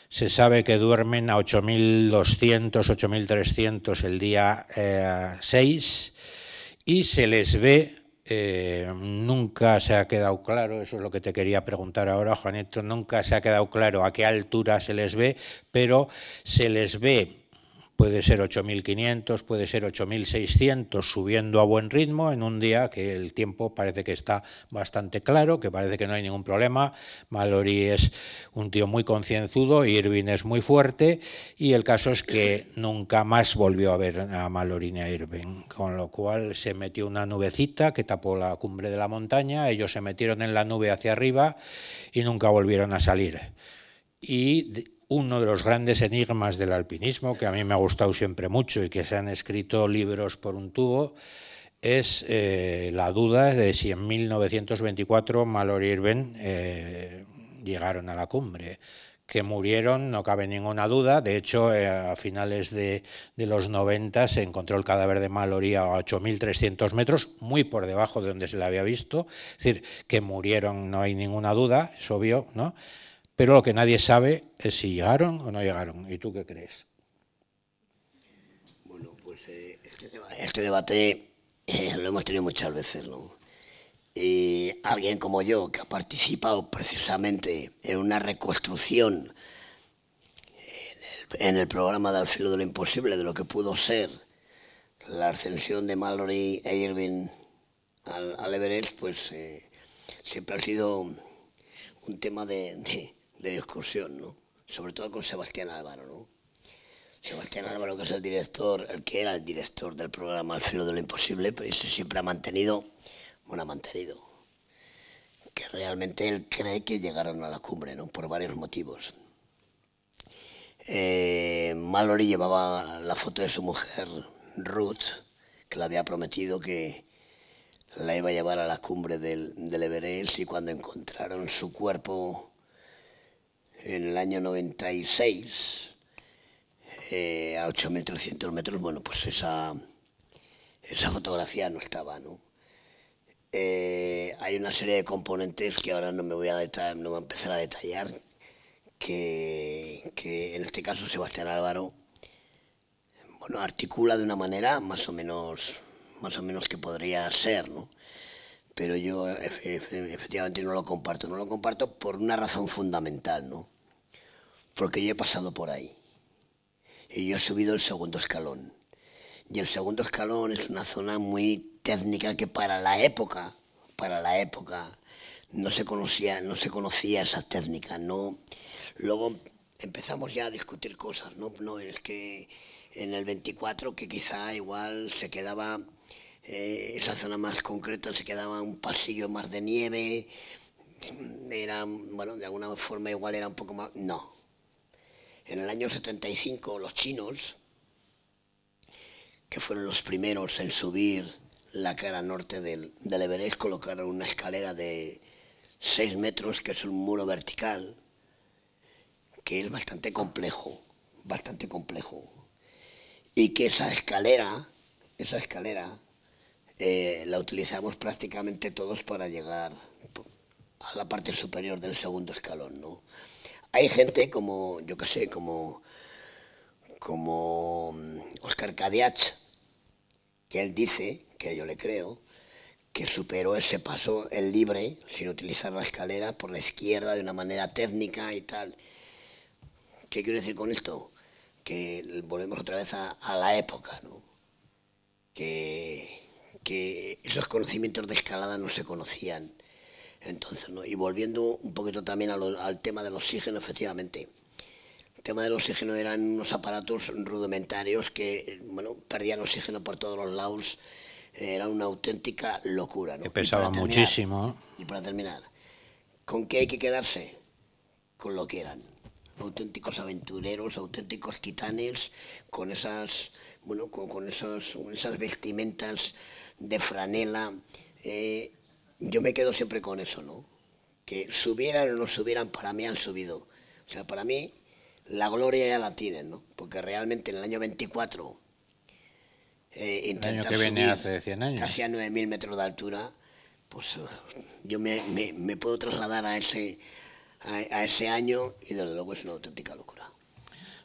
se sabe que duermen a 8.200, 8.300 el día 6 eh, y se les ve eh, nunca se ha quedado claro, eso es lo que te quería preguntar ahora, Juanito, nunca se ha quedado claro a qué altura se les ve, pero se les ve puede ser 8.500, puede ser 8.600, subiendo a buen ritmo en un día que el tiempo parece que está bastante claro, que parece que no hay ningún problema. Mallory es un tío muy concienzudo, Irving es muy fuerte y el caso es que nunca más volvió a ver a Mallory ni a Irving, con lo cual se metió una nubecita que tapó la cumbre de la montaña, ellos se metieron en la nube hacia arriba y nunca volvieron a salir. Y uno de los grandes enigmas del alpinismo, que a mí me ha gustado siempre mucho y que se han escrito libros por un tubo, es eh, la duda de si en 1924 Mallory Irving eh, llegaron a la cumbre. Que murieron, no cabe ninguna duda. De hecho, eh, a finales de, los 90 se encontró el cadáver de Mallory a 8.300 metros, muy por debajo de donde se le había visto. Es decir, que murieron, no hay ninguna duda, es obvio, ¿no? pero lo que nadie sabe es si llegaron o no llegaron. ¿Y tú qué crees? Bueno, pues eh, este, este, debate, eh, lo hemos tenido muchas veces, ¿no? Y eh, alguien como yo, que ha participado precisamente en una reconstrucción en el, programa de Al filo de lo imposible, de lo que pudo ser la ascensión de Mallory e Irving al, Everest, pues siempre ha sido un tema de de discusión, ¿no? Sobre todo con Sebastián Álvaro, ¿no? Sebastián Álvaro, que es el director, el que era el director del programa Al filo de lo imposible, pero eso siempre ha mantenido, bueno, ha mantenido, que realmente él cree que llegaron a la cumbre, ¿no? Por varios motivos. Eh, Mallory llevaba la foto de su mujer, Ruth, que le había prometido que la iba a llevar a la cumbre del, del Everest y cuando encontraron su cuerpo en el año 96 eh, a 8 metros, 100 metros, bueno, pues esa, esa fotografía no estaba, ¿no? Eh, hay una serie de componentes que ahora no me voy a no voy a empezar a detallar, que, en este caso Sebastián Álvaro bueno, articula de una manera más o menos, más o menos que podría ser, ¿no? pero yo efectivamente no lo comparto. No lo comparto por una razón fundamental, ¿no? Porque yo he pasado por ahí. Y yo he subido el segundo escalón. Y el segundo escalón es una zona muy técnica que para la época, para la época, no se conocía, no se conocía esa técnica ¿no? Luego empezamos ya a discutir cosas, ¿no? No, es que en el 24 que quizá igual se quedaba esa eh, zona más concreta se quedaba un pasillo más de nieve, era, bueno, de alguna forma igual era un poco más... No. En el año 75 los chinos, que fueron los primeros en subir la cara norte del, del Everest, colocaron una escalera de 6 metros, que es un muro vertical, que es bastante complejo, bastante complejo. Y que esa escalera, esa escalera, eh, la utilizamos prácticamente todos para llegar a la parte superior del segundo escalón, ¿no? Hay gente como, yo qué sé, como, como Oscar mm, Cadiach, que él dice, que yo le creo, que superó ese paso el libre, sin utilizar la escalera, por la izquierda de una manera técnica y tal. ¿Qué quiero decir con esto? Que volvemos otra vez a, a la época, ¿no? Que que esos conocimientos de escalada no se conocían. Entonces, Y volviendo un poquito también al tema del oxígeno, efectivamente. El tema del oxígeno eran unos aparatos rudimentarios que, bueno, perdían oxígeno por todos los lados. Era una auténtica locura, ¿no? Que pesaba muchísimo. Y para terminar, ¿con qué hay que quedarse? Con lo que eran auténticos aventureros, auténticos titanes, con esas, bueno, con, con esas, esas vestimentas de franela, eh, yo me quedo siempre con eso, ¿no? Que subieran o no subieran, para mí han subido. O sea, para mí la gloria ya la tienen, ¿no? Porque realmente en el año 24 eh, intentar el hace 100 años. casi a 9.000 metros de altura, pues eh, yo me, puedo trasladar a ese, a ese año y desde luego es una auténtica locura.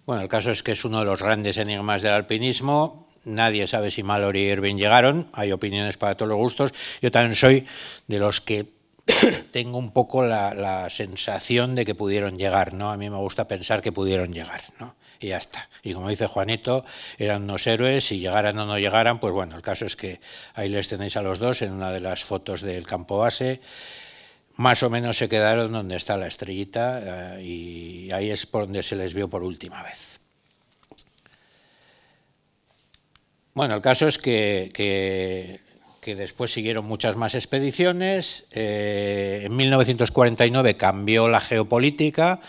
Bueno, el caso es que es uno de los grandes enigmas del alpinismo, Nadie sabe si Mallory y Irving llegaron. Hay opiniones para todos los gustos. Yo también soy de los que tengo un poco la, sensación de que pudieron llegar, ¿no? A mí me gusta pensar que pudieron llegar, ¿no? Y ya está. Y como dice Juanito, eran unos héroes, si llegaran o no llegaran, pues bueno, el caso es que ahí les tenéis a los dos en una de las fotos del campo base. Más o menos se quedaron donde está la estrellita eh, y ahí es por donde se les vio por última vez. Bueno, el caso es que, después siguieron muchas más expediciones. Eh, en 1949 cambió la geopolítica.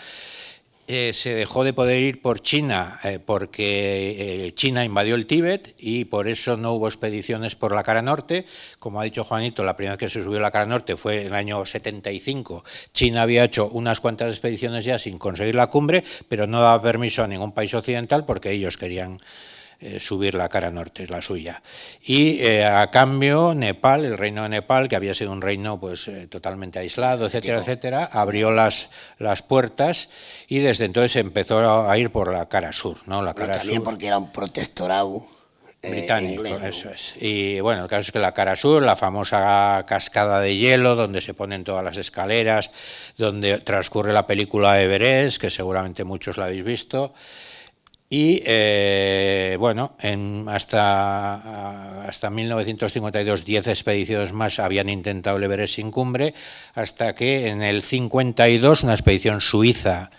Eh, se dejó de poder ir por China eh, porque China invadió el Tíbet y por eso no hubo expediciones por la cara norte. Como ha dicho Juanito, la primera vez que se subió la cara norte fue en el año 75. China había hecho unas cuantas expediciones ya sin conseguir la cumbre, pero no daba permiso a ningún país occidental porque ellos querían eh, subir la cara norte, la suya. Y eh, a cambio, Nepal, el reino de Nepal, que había sido un reino pues, eh, totalmente aislado, etcétera, etcétera, abrió las, las puertas y desde entonces empezó a ir por la cara sur. ¿no? La cara también porque era un protectorado británico, eso es. Y bueno, el caso es que la cara sur, la famosa cascada de hielo donde se ponen todas las escaleras, donde transcurre la película Everest, que seguramente muchos la habéis visto, y eh, bueno, en hasta, hasta 1952, 10 expediciones más habían intentado el Everest sin cumbre, hasta que en el 52, una expedición suiza,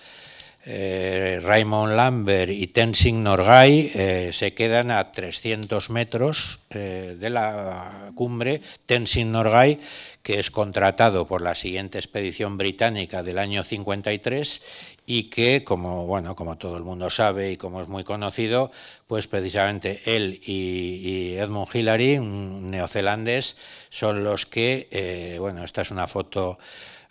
eh, Raymond Lambert y Tenzing Norgay, eh, se quedan a 300 metros de la cumbre. Tenzing Norgay, que es contratado por la siguiente expedición británica del año 53, y que, como, bueno, como todo el mundo sabe y como es muy conocido, pues precisamente él y, Edmund Hillary, un neozelandés, son los que, eh, bueno, esta es una foto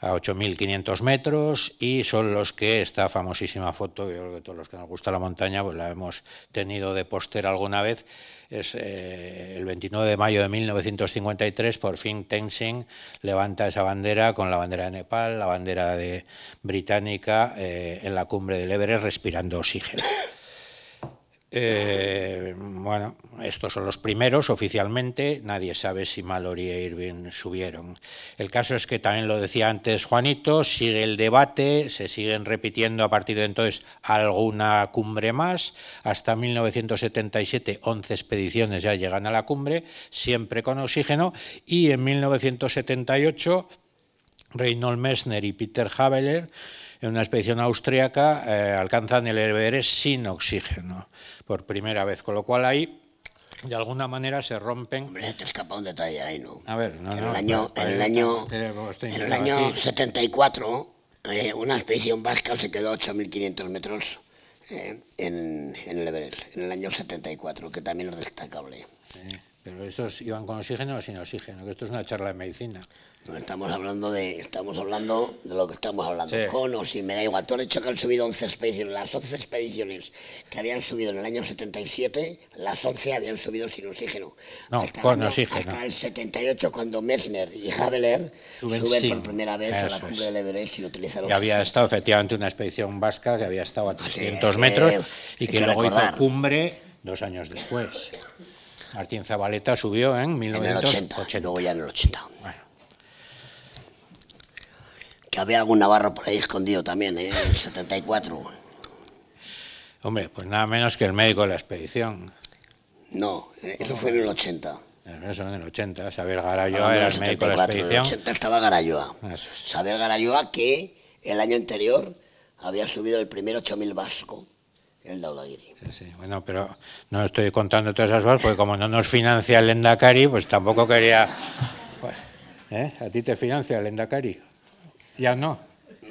a 8.500 metros y son los que esta famosísima foto, yo creo que todos los que nos gusta la montaña, pues la hemos tenido de póster alguna vez, es eh, el 29 de mayo de 1953, por fin Tenzing levanta esa bandera con la bandera de Nepal, la bandera de británica eh, en la cumbre del Everest respirando oxígeno. Eh, bueno, estos son los primeros oficialmente, nadie sabe si Mallory e Irving subieron. El caso es que también lo decía antes Juanito, sigue el debate, se siguen repitiendo a partir de entonces alguna cumbre más, hasta 1977 11 expediciones ya llegan a la cumbre, siempre con oxígeno, y en 1978 Reynold Messner y Peter Haveler en una expedición austríaca eh, alcanzan el Everest sin oxígeno por primera vez, con lo cual ahí de alguna manera se rompen. Hombre, te escapa un detalle ahí, ¿no? A ver, no, no. El año, en el año, 74, eh, una expedición vasca se quedó a 8.500 metros eh, en, el Everest, en el año 74, que también es destacable. pero estos iban con oxígeno o sin oxígeno, que esto es una charla de medicina. Estamos hablando de estamos hablando de lo que estamos hablando. con o y me da igual. todo el hecho que han subido 11 expediciones. Las 11 expediciones que habían subido en el año 77, las 11 habían subido sin oxígeno. No, hasta con el, oxígeno. Hasta el 78, cuando Messner y Haveler suben, por primera vez a la cumbre del Everest y utilizaron... Y había estado efectivamente una expedición vasca que había estado a 300 metros eh, y que, luego hizo cumbre dos años después. Martín Zabaleta subió en 1980. luego ya en el 80. Bueno había algún navarro por ahí escondido también, ¿eh? el 74. Hombre, pues nada menos que el médico de la expedición. No, eso fue en el 80. Eso en el 80, Xavier Garayoa ah, era el médico de la expedición. En el 80 estaba Garayoa. saber Garayoa que el año anterior había subido el primer 8000 vasco, el Daulagiri Bueno, pero no estoy contando todas esas cosas porque como no nos financia el Endacari, pues tampoco quería... Pues, ¿eh? ¿A ti te financia el Endacari? Ya no.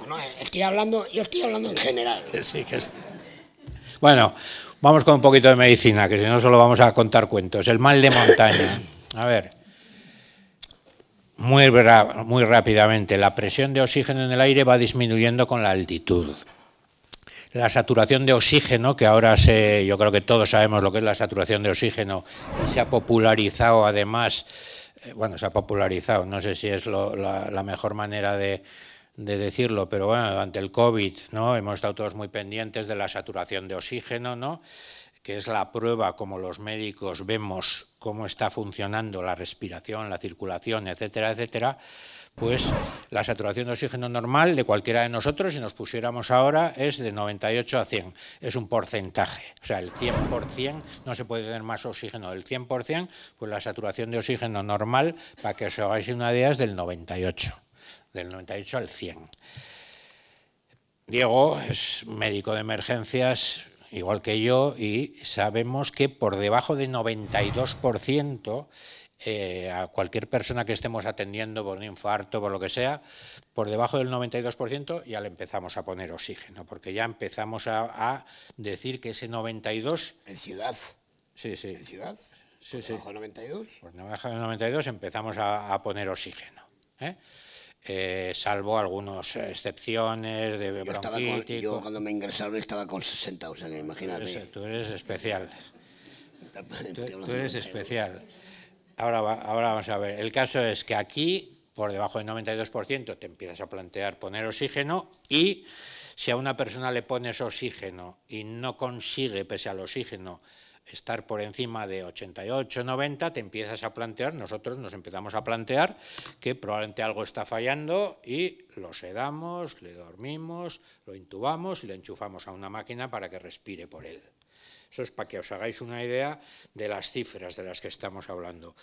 No, estoy hablando, yo estoy hablando en general. Sí, que Bueno, vamos con un poquito de medicina, que si no solo vamos a contar cuentos. El mal de montaña. A ver, muy, muy rápidamente, la presión de oxígeno en el aire va disminuyendo con la altitud. La saturación de oxígeno, que ahora se, yo creo que todos sabemos lo que es la saturación de oxígeno, se ha popularizado además, eh, bueno, se ha popularizado, no sé si es la mejor manera de, de decirlo, pero bueno, durante el COVID ¿no? hemos estado todos muy pendientes de la saturación de oxígeno, ¿no? que es la prueba como los médicos vemos cómo está funcionando la respiración, la circulación, etcétera, etcétera, pues la saturación de oxígeno normal de cualquiera de nosotros, si nos pusiéramos ahora, es de 98 a 100. Es un porcentaje. O sea, el 100% no se puede tener más oxígeno. del 100%, pues la saturación de oxígeno normal, para que os hagáis una idea, es del 98 del 98 al 100. Diego es médico de emergencias, igual que yo, y sabemos que por debajo del 92% eh, a cualquier persona que estemos atendiendo por un infarto, por lo que sea, por debajo del 92% ya le empezamos a poner oxígeno, porque ya empezamos a, decir que ese 92... En ciudad. Sí, sí. En ciudad. Sí, por debajo del 92. Por debajo del 92 empezamos a, a poner oxígeno. ¿eh? Eh, salvo algunas eh, excepciones de yo yo cuando me ingresaron estaba con 60, o sea, imagínate. Tú eres, especial. tú, eres especial. Ahora, ahora vamos a ver. El caso es que aquí, por debajo del 92%, te empiezas a plantear poner oxígeno y si a una persona le pones oxígeno y no consigue, pese al oxígeno, estar por encima de 88, 90, te empiezas a plantear, nosotros nos empezamos a plantear que probablemente algo está fallando y lo sedamos, le dormimos, lo intubamos y le enchufamos a una máquina para que respire por él. Eso es para que os hagáis una idea de las cifras de las que estamos hablando.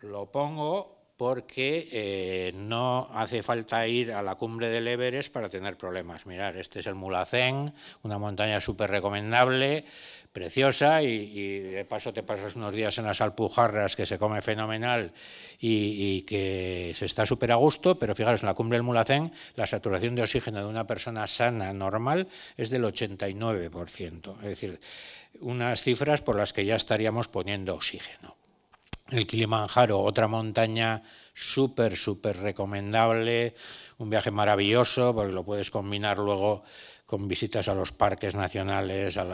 Lo pongo porque eh, no hace falta ir a la cumbre del Everest para tener problemas. Mirar, este es el Mulacén, una montaña súper recomendable, preciosa, y, de paso te pasas unos días en las Alpujarras que se come fenomenal y, y que se está súper a gusto, pero fijaros, en la cumbre del Mulacén la saturación de oxígeno de una persona sana, normal, es del 89%. Es decir, unas cifras por las que ya estaríamos poniendo oxígeno el Kilimanjaro, otra montaña súper, súper recomendable, un viaje maravilloso porque lo puedes combinar luego con visitas a los parques nacionales, al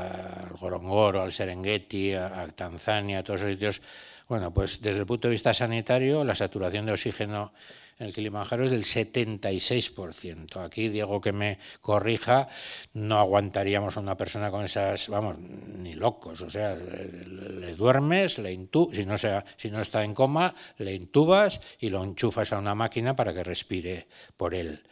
Gorongoro, al Serengeti, a, a Tanzania, a todos esos sitios. Bueno, pues desde el punto de vista sanitario, la saturación de oxígeno el Kilimanjaro es del 76%. Aquí, Diego, que me corrija, no aguantaríamos a una persona con esas, vamos, ni locos. O sea, le, duermes, le si, no está en coma, le intubas y lo enchufas a una máquina para que respire por él.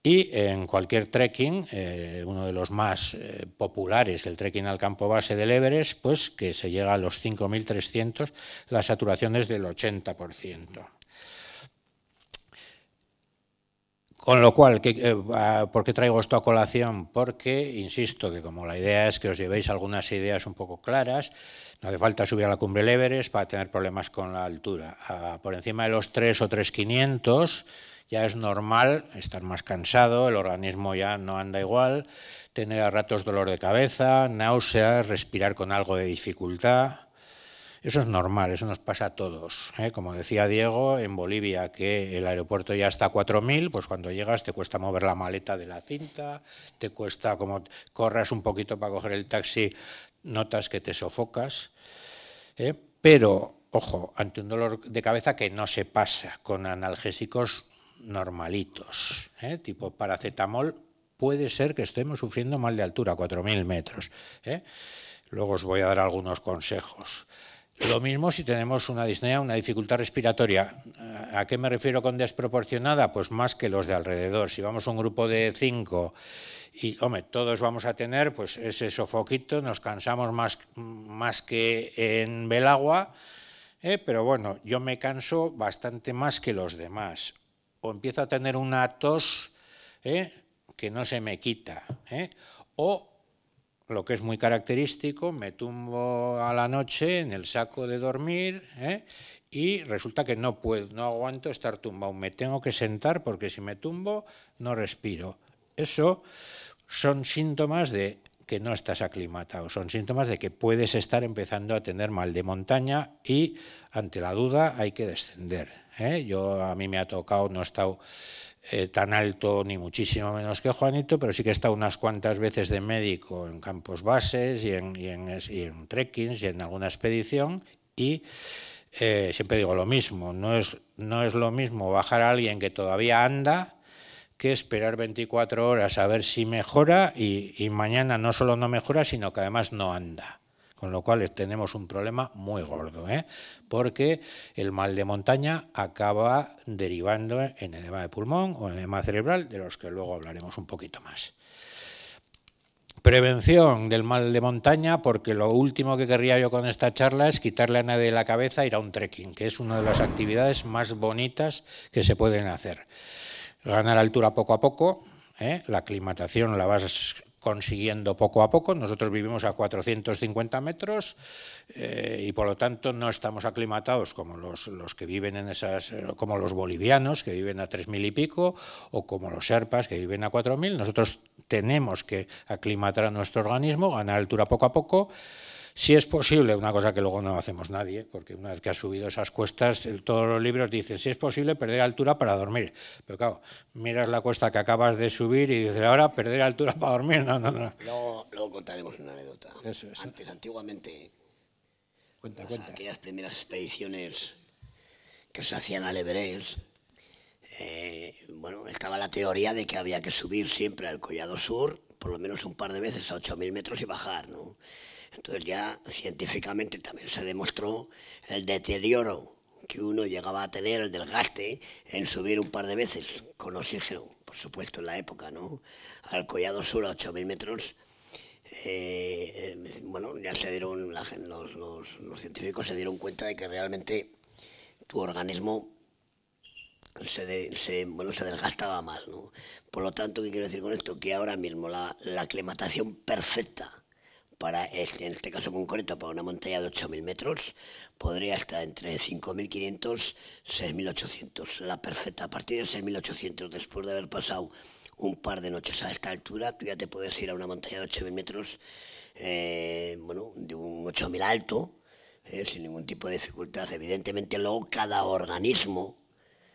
Y en cualquier trekking, eh, uno de los más eh, populares, el trekking al campo base del Everest, pues que se llega a los 5.300, la saturación es del 80%. Con lo cual, eh, ¿por qué traigo esto a colación? Porque, insisto, que como la idea es que os llevéis algunas ideas un poco claras, no hace falta subir a la cumbre leveres para tener problemas con la altura. Por encima de los 3 o 3,500 ya es normal estar más cansado, el organismo ya no anda igual, tener a ratos dolor de cabeza, náuseas, respirar con algo de dificultad. Eso es normal, eso nos pasa a todos. ¿eh? Como decía Diego, en Bolivia, que el aeropuerto ya está a 4.000, pues cuando llegas te cuesta mover la maleta de la cinta, te cuesta, como corras un poquito para coger el taxi, notas que te sofocas. ¿eh? Pero, ojo, ante un dolor de cabeza que no se pasa con analgésicos normalitos, ¿eh? tipo paracetamol, puede ser que estemos sufriendo mal de altura, 4.000 metros. Luego os voy a dar algunos consejos. Lo mismo si tenemos una disnea, una dificultad respiratoria. Eh, ¿A qué me refiero con desproporcionada? Pues más que los de alrededor. Si vamos a un grupo de cinco y, hombre, todos vamos a tener pues, ese sofoquito, nos cansamos más, más que en Belagua, eh, pero bueno, yo me canso bastante más que los demás. O empiezo a tener una tos eh, que no se me quita. Eh, o lo que es muy característico, me tumbo a la noche en el saco de dormir ¿eh? y resulta que no puedo, no aguanto estar tumbado, me tengo que sentar porque si me tumbo no respiro. Eso son síntomas de que no estás aclimatado, son síntomas de que puedes estar empezando a tener mal de montaña y ante la duda hay que descender. ¿eh? Yo a mí me ha tocado, no he estado eh, tan alto ni muchísimo menos que Juanito, pero sí que está estado unas cuantas veces de médico en campos bases y en, y en trekkings y en alguna expedición y eh, siempre digo lo mismo, no es, no es lo mismo bajar a alguien que todavía anda que esperar 24 horas a ver si mejora y, y mañana no solo no mejora, sino que además no anda. Con lo cual tenemos un problema muy gordo, ¿eh? porque el mal de montaña acaba derivando en edema de pulmón o en edema cerebral, de los que luego hablaremos un poquito más. Prevención del mal de montaña, porque lo último que querría yo con esta charla es quitarle a nadie de la cabeza ir a un trekking, que es una de las actividades más bonitas que se pueden hacer. Ganar altura poco a poco, ¿eh? la aclimatación la vas consiguiendo poco a poco. Nosotros vivimos a 450 metros eh, y por lo tanto no estamos aclimatados como los, los, que viven en esas, eh, como los bolivianos que viven a 3.000 y pico o como los serpas que viven a 4.000. Nosotros tenemos que aclimatar a nuestro organismo, ganar altura poco a poco si es posible, una cosa que luego no hacemos nadie, porque una vez que has subido esas cuestas, todos los libros dicen, si es posible, perder altura para dormir. Pero claro, miras la cuesta que acabas de subir y dices, ahora perder altura para dormir, no, no, no. Luego, contaremos una anécdota. Antes, antiguamente, cuenta, cuenta. aquellas primeras expediciones que se hacían al Everest, eh, bueno, estaba la teoría de que había que subir siempre al Collado Sur, por lo menos un par de veces a 8.000 metros y bajar, ¿no? Entonces ya científicamente también se demostró el deterioro que uno llegaba a tener, el desgaste, en subir un par de veces con oxígeno, por supuesto en la época, ¿no? Al Collado Sur a 8.000 metros, eh, eh, bueno, ya se dieron, los, científicos se dieron cuenta de que realmente tu organismo se, se, bueno, se desgastaba más, ¿no? Por lo tanto, ¿qué quiero decir con esto? Que ahora mismo la, la aclimatación perfecta para este, en este caso concreto, para una montaña de 8.000 metros, podría estar entre 5.500 6.800. La perfecta, a partir de 6.800, después de haber pasado un par de noches a esta altura, tú ya te puedes ir a una montaña de 8.000 metros, eh, bueno, de un 8.000 alto, eh, sin ningún tipo de dificultad. Evidentemente, luego cada organismo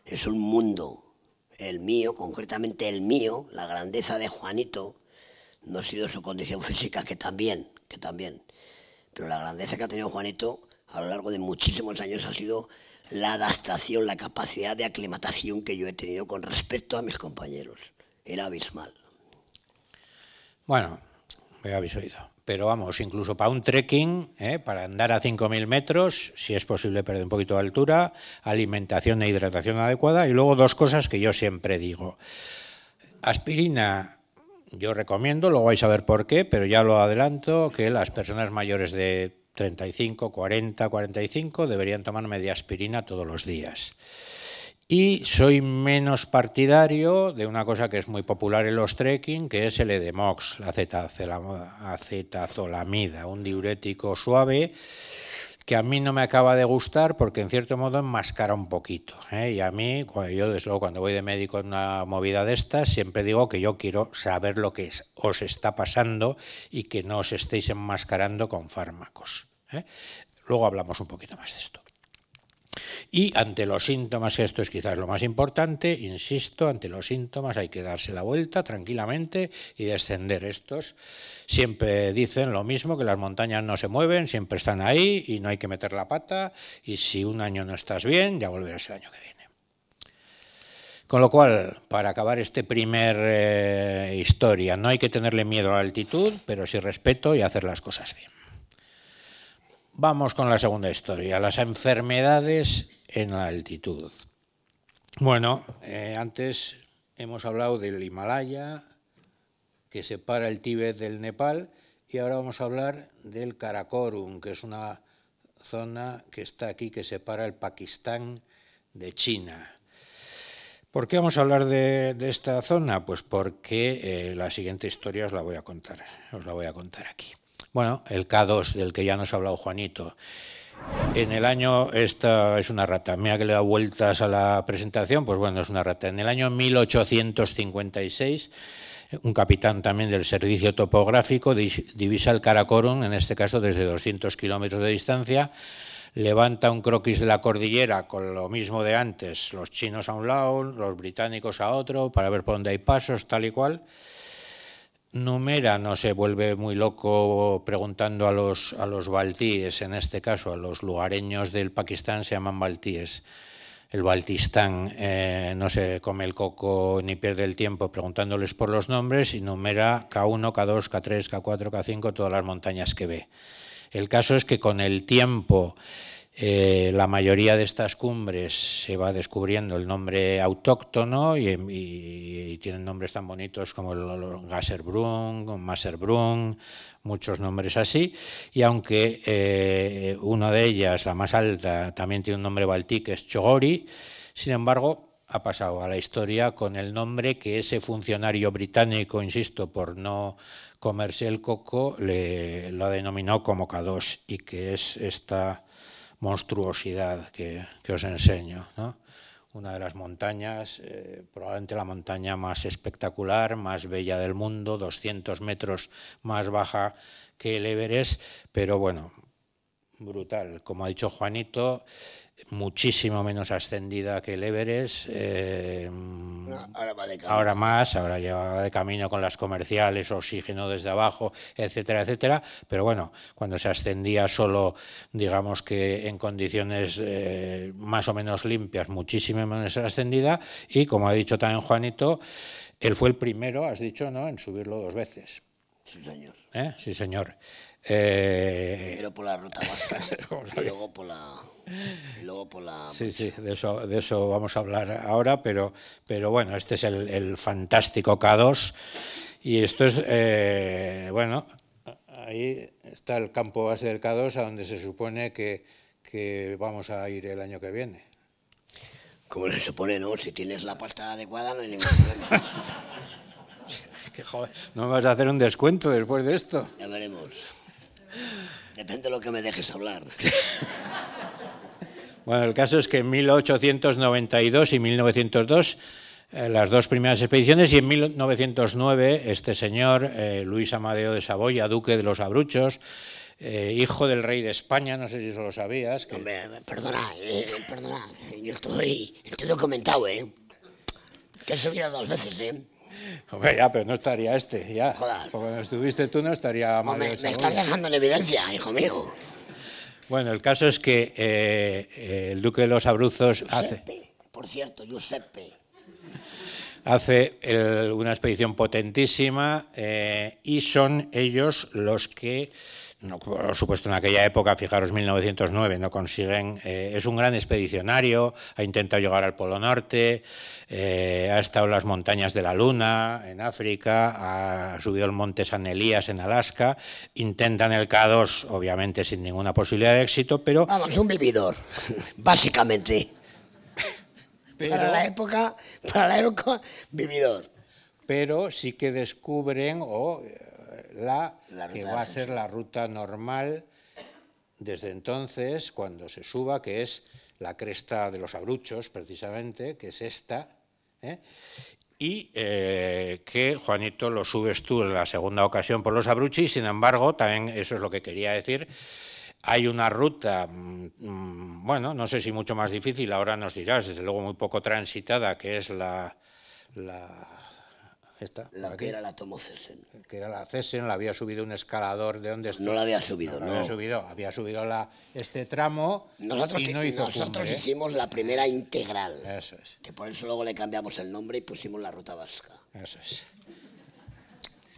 es un mundo. El mío, concretamente el mío, la grandeza de Juanito, no ha sido su condición física, que también, también. Pero la grandeza que ha tenido Juanito a lo largo de muchísimos años ha sido la adaptación, la capacidad de aclimatación que yo he tenido con respecto a mis compañeros. Era abismal. Bueno, me habéis oído. Pero vamos, incluso para un trekking, ¿eh? para andar a 5.000 metros, si es posible perder un poquito de altura, alimentación e hidratación adecuada. Y luego dos cosas que yo siempre digo. Aspirina yo recomiendo, luego vais a ver por qué, pero ya lo adelanto, que las personas mayores de 35, 40, 45 deberían tomar media aspirina todos los días. Y soy menos partidario de una cosa que es muy popular en los trekking, que es el Edemox, la acetazolamida, un diurético suave que a mí no me acaba de gustar porque en cierto modo enmascara un poquito. ¿eh? Y a mí, cuando yo desde luego cuando voy de médico en una movida de estas, siempre digo que yo quiero saber lo que os está pasando y que no os estéis enmascarando con fármacos. ¿eh? Luego hablamos un poquito más de esto. Y ante los síntomas, esto es quizás lo más importante, insisto, ante los síntomas hay que darse la vuelta tranquilamente y descender. Estos siempre dicen lo mismo, que las montañas no se mueven, siempre están ahí y no hay que meter la pata y si un año no estás bien, ya volverás el año que viene. Con lo cual, para acabar este primer eh, historia, no hay que tenerle miedo a la altitud, pero sí respeto y hacer las cosas bien. Vamos con la segunda historia, las enfermedades en la altitud. Bueno, eh, antes hemos hablado del Himalaya, que separa el Tíbet del Nepal, y ahora vamos a hablar del Karakorum, que es una zona que está aquí, que separa el Pakistán de China. ¿Por qué vamos a hablar de, esta zona? Pues porque eh, la siguiente historia os la voy a contar, os la voy a contar aquí. Bueno, el K2, del que ya nos ha hablado Juanito. En el año, esta es una rata, mira que le da vueltas a la presentación, pues bueno, es una rata. En el año 1856, un capitán también del servicio topográfico divisa el Caracorum, en este caso desde 200 kilómetros de distancia, levanta un croquis de la cordillera con lo mismo de antes, los chinos a un lado, los británicos a otro, para ver por dónde hay pasos, tal y cual Numera no se vuelve muy loco preguntando a los, a los baltíes, en este caso a los lugareños del Pakistán se llaman baltíes. El Baltistán eh, no se come el coco ni pierde el tiempo preguntándoles por los nombres y numera K1, K2, K3, K4, K5, todas las montañas que ve. El caso es que con el tiempo eh, la mayoría de estas cumbres se va descubriendo el nombre autóctono y, tienen nombres tan bonitos como el Gasserbrunn, muchos nombres así. Y aunque eh, una de ellas, la más alta, también tiene un nombre báltico, es Chogori, sin embargo, ha pasado a la historia con el nombre que ese funcionario británico, insisto, por no comerse el coco, le, lo denominó como K2 y que es esta monstruosidad que, os enseño. Una de las montañas, eh, probablemente la montaña más espectacular, más bella del mundo, 200 metros más baja que el Everest, pero bueno, brutal. Como ha dicho Juanito, muchísimo menos ascendida que el Everest. Eh, ah, ahora, más, ahora llevaba de camino con las comerciales, oxígeno desde abajo, etcétera, etcétera. Pero bueno, cuando se ascendía solo, digamos que en condiciones eh, más o menos limpias, muchísimo menos ascendida. Y como ha dicho también Juanito, él fue el primero, has dicho, ¿no?, en subirlo dos veces. Sí, señor. ¿Eh? Sí, señor. Eh... Pero por la ruta vasca. y luego por la. Y luego por la... Sí, sí, de eso, de eso vamos a hablar ahora, pero, pero bueno, este es el, fantástico K2. Y esto es, eh, bueno, ahí está el campo base del K2 a donde se supone que, que vamos a ir el año que viene. Como se supone, ¿no? Si tienes la pasta adecuada no hay ningún problema. no me vas a hacer un descuento después de esto. Ya veremos. Depende de lo que me dejes hablar. bueno, el caso es que en 1892 y 1902 eh, las dos primeras expediciones y en 1909 este señor, eh, Luis Amadeo de Saboya, duque de los Abruchos, eh, hijo del rey de España, no sé si eso lo sabías. perdona, perdona, yo estoy, estoy documentado, ¿eh? Que he subido dos veces, ¿eh? Hombre, ya, pero no estaría este, ya. Joder. Porque estuviste tú, no estaría Mario Me estás dejando en evidencia, hijo mío. Bueno, el caso es que eh, eh, el duque de los Abruzos hace... por cierto, Giuseppe. Hace una expedición potentísima eh, y son ellos los que por supuesto en aquella época, fijaros 1909, no consiguen, eh, es un gran expedicionario, ha intentado llegar al Polo Norte, eh, ha estado en las montañas de la Luna, en África, ha subido el monte San Elías en Alaska, intentan el K2, obviamente sin ninguna posibilidad de éxito, pero... Vamos, un vividor, básicamente. Pero... Para la época, para la época, vividor pero sí que descubren o eh, la, que va a ser la ruta normal desde entonces, cuando se suba, que es la cresta de los Abruchos, precisamente, que es esta, ¿eh? y eh, que Juanito lo subes tú en la segunda ocasión por los Abruchos, y sin embargo, también eso es lo que quería decir, hay una ruta, mm, bueno, no sé si mucho más difícil, ahora nos dirás, desde luego muy poco transitada, que es la la que era la Tomo Cesen. Que era la Cesen, la había subido un escalador de donde pues este- No la había subido, no. no. Había subido, había subido la, este tramo nosotros, y no hizo Nosotros ¿eh? hicimos la primera integral. Eso es. Que por eso luego le cambiamos el nombre y pusimos la ruta vasca. Eso es.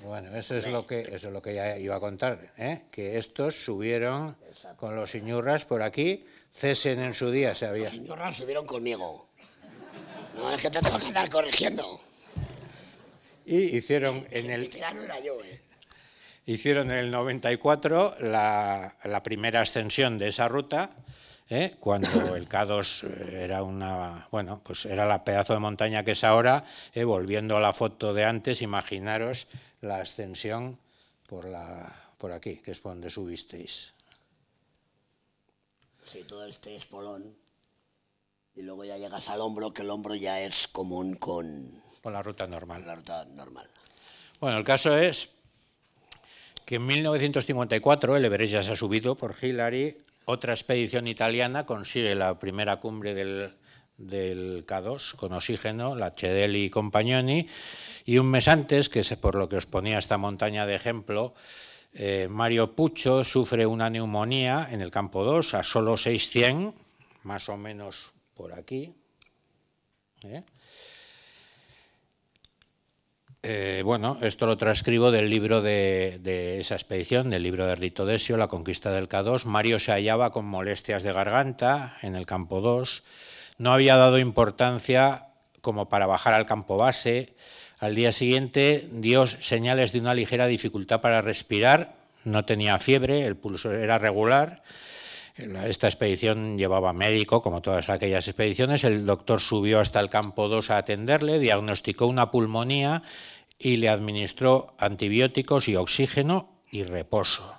Bueno, eso es lo que eso es lo que ya iba a contar, ¿eh? que estos subieron con los iñurras por aquí, cesen en su día se había. Los iñurras subieron conmigo. No es que te tengo que andar corrigiendo. Y hicieron en el... Eh. Hicieron en el 94 la, la primera ascensión de esa ruta, ¿eh? cuando el K2 era una, bueno, pues era la pedazo de montaña que es ahora, ¿eh? volviendo a la foto de antes, imaginaros la ascensión por, la, por aquí, que es por donde subisteis. Si todo este espolón, y luego ya llegas al hombro, que el hombro ya es común con, con la ruta normal. La ruta normal. Bueno, el caso es que en 1954 el Everest ya se ha subido por Hillary. Otra expedición italiana consigue la primera cumbre del, K2 con oxígeno, la Chedeli y Compagnoni. Y un mes antes, que es por lo que os ponía esta montaña de ejemplo, eh, Mario Pucho sufre una neumonía en el campo 2 a solo 600, más o menos por aquí. ¿eh? Eh, bueno, esto lo transcribo del libro de, de, esa expedición, del libro de Rito Desio, La conquista del K2. Mario se hallaba con molestias de garganta en el campo 2. No había dado importancia como para bajar al campo base. Al día siguiente dio señales de una ligera dificultad para respirar. No tenía fiebre, el pulso era regular. Esta expedición llevaba médico, como todas aquellas expediciones. El doctor subió hasta el campo 2 a atenderle, diagnosticó una pulmonía y le administró antibióticos y oxígeno y reposo.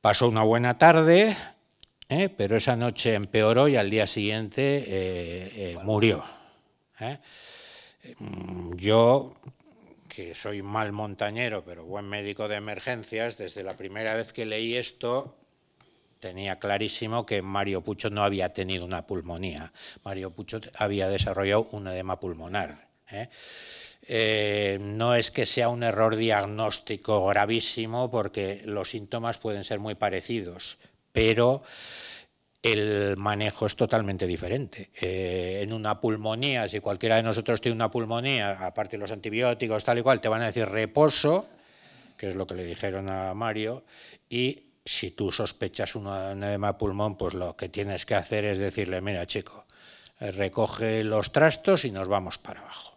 Pasó una buena tarde, ¿eh? pero esa noche empeoró y al día siguiente eh, eh, murió. Mm, yo, que soy mal montañero, pero buen médico de emergencias, desde la primera vez que leí esto tenía clarísimo que Mario Pucho no había tenido una pulmonía. Mario Pucho había desarrollado un edema pulmonar. Eh, no es que sea un error diagnóstico gravísimo porque los síntomas pueden ser muy parecidos, pero el manejo es totalmente diferente. Eh, en una pulmonía, si cualquiera de nosotros tiene una pulmonía, aparte de los antibióticos, tal y cual, te van a decir reposo, que es lo que le dijeron a Mario, y si tú sospechas una edema pulmón, pues lo que tienes que hacer es decirle, mira chico, recoge los trastos y nos vamos para abajo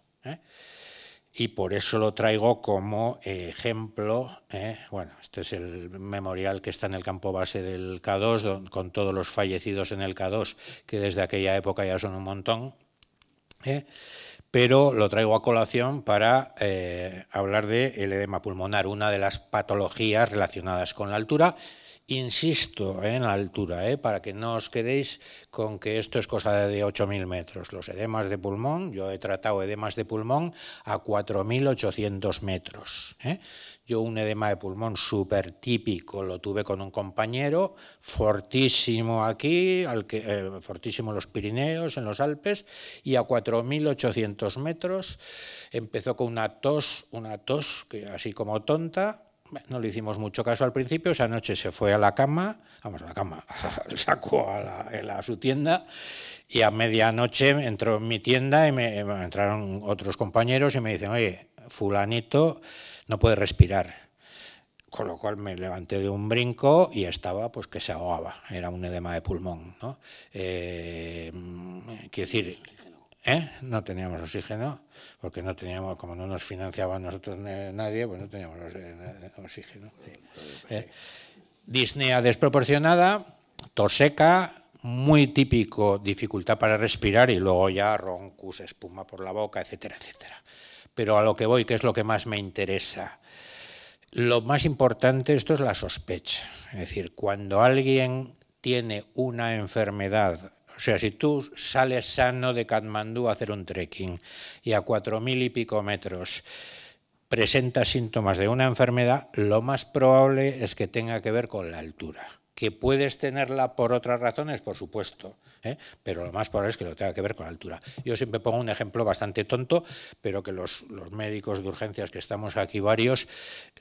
y por eso lo traigo como ejemplo. ¿eh? Bueno, este es el memorial que está en el campo base del K2, con todos los fallecidos en el K2, que desde aquella época ya son un montón. ¿eh? Pero lo traigo a colación para eh, hablar del edema pulmonar, una de las patologías relacionadas con la altura Insisto eh, en la altura, eh, para que no os quedéis con que esto es cosa de 8.000 metros. Los edemas de pulmón, yo he tratado edemas de pulmón a 4.800 metros. Eh. Yo un edema de pulmón súper típico lo tuve con un compañero, fortísimo aquí, fortísimo en los Pirineos, en los Alpes, y a 4.800 metros empezó con una tos, una tos que así como tonta, no le hicimos mucho caso al principio, esa noche se fue a la cama, vamos, a la cama, sacó a, la, su tienda y a medianoche entró en mi tienda y me, eh, entraron otros compañeros y me dicen, oye, fulanito no puede respirar. Con lo cual me levanté de un brinco y estaba pues que se ahogaba, era un edema de pulmón. ¿no? Eh, mm, quiero decir, ¿Eh? No teníamos oxígeno, porque no teníamos, como no nos financiaba nosotros nadie, pues no teníamos eh, eh, oxígeno. Disnea desproporcionada, tos seca, muy típico, dificultad para respirar y luego ya roncus, espuma por la boca, etcétera, etcétera. Pero a lo que voy, que es lo que más me interesa. Lo más importante esto es la sospecha. Es decir, cuando alguien tiene una enfermedad o sea, si tú sales sano de Katmandú a hacer un trekking y a cuatro mil y pico metros presenta síntomas de una enfermedad, lo más probable es que tenga que ver con la altura. Que puedes tenerla por otras razones, por supuesto, ¿eh? pero lo más probable es que lo tenga que ver con la altura. Yo siempre pongo un ejemplo bastante tonto, pero que los, los médicos de urgencias que estamos aquí varios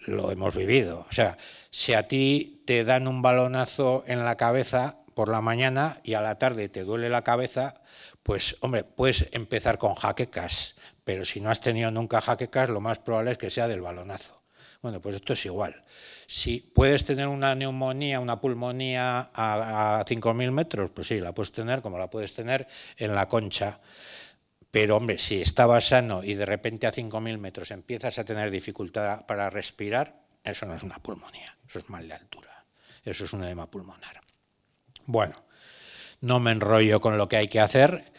lo hemos vivido. O sea, si a ti te dan un balonazo en la cabeza, por la mañana y a la tarde te duele la cabeza, pues hombre, puedes empezar con jaquecas, pero si no has tenido nunca jaquecas, lo más probable es que sea del balonazo. Bueno, pues esto es igual. Si puedes tener una neumonía, una pulmonía a, 5.000 metros, pues sí, la puedes tener como la puedes tener en la concha. Pero hombre, si estabas sano y de repente a 5.000 metros empiezas a tener dificultad para respirar, eso no es una pulmonía, eso es mal de altura, eso es un edema pulmonar. Bueno, no me enrollo con lo que hay que hacer,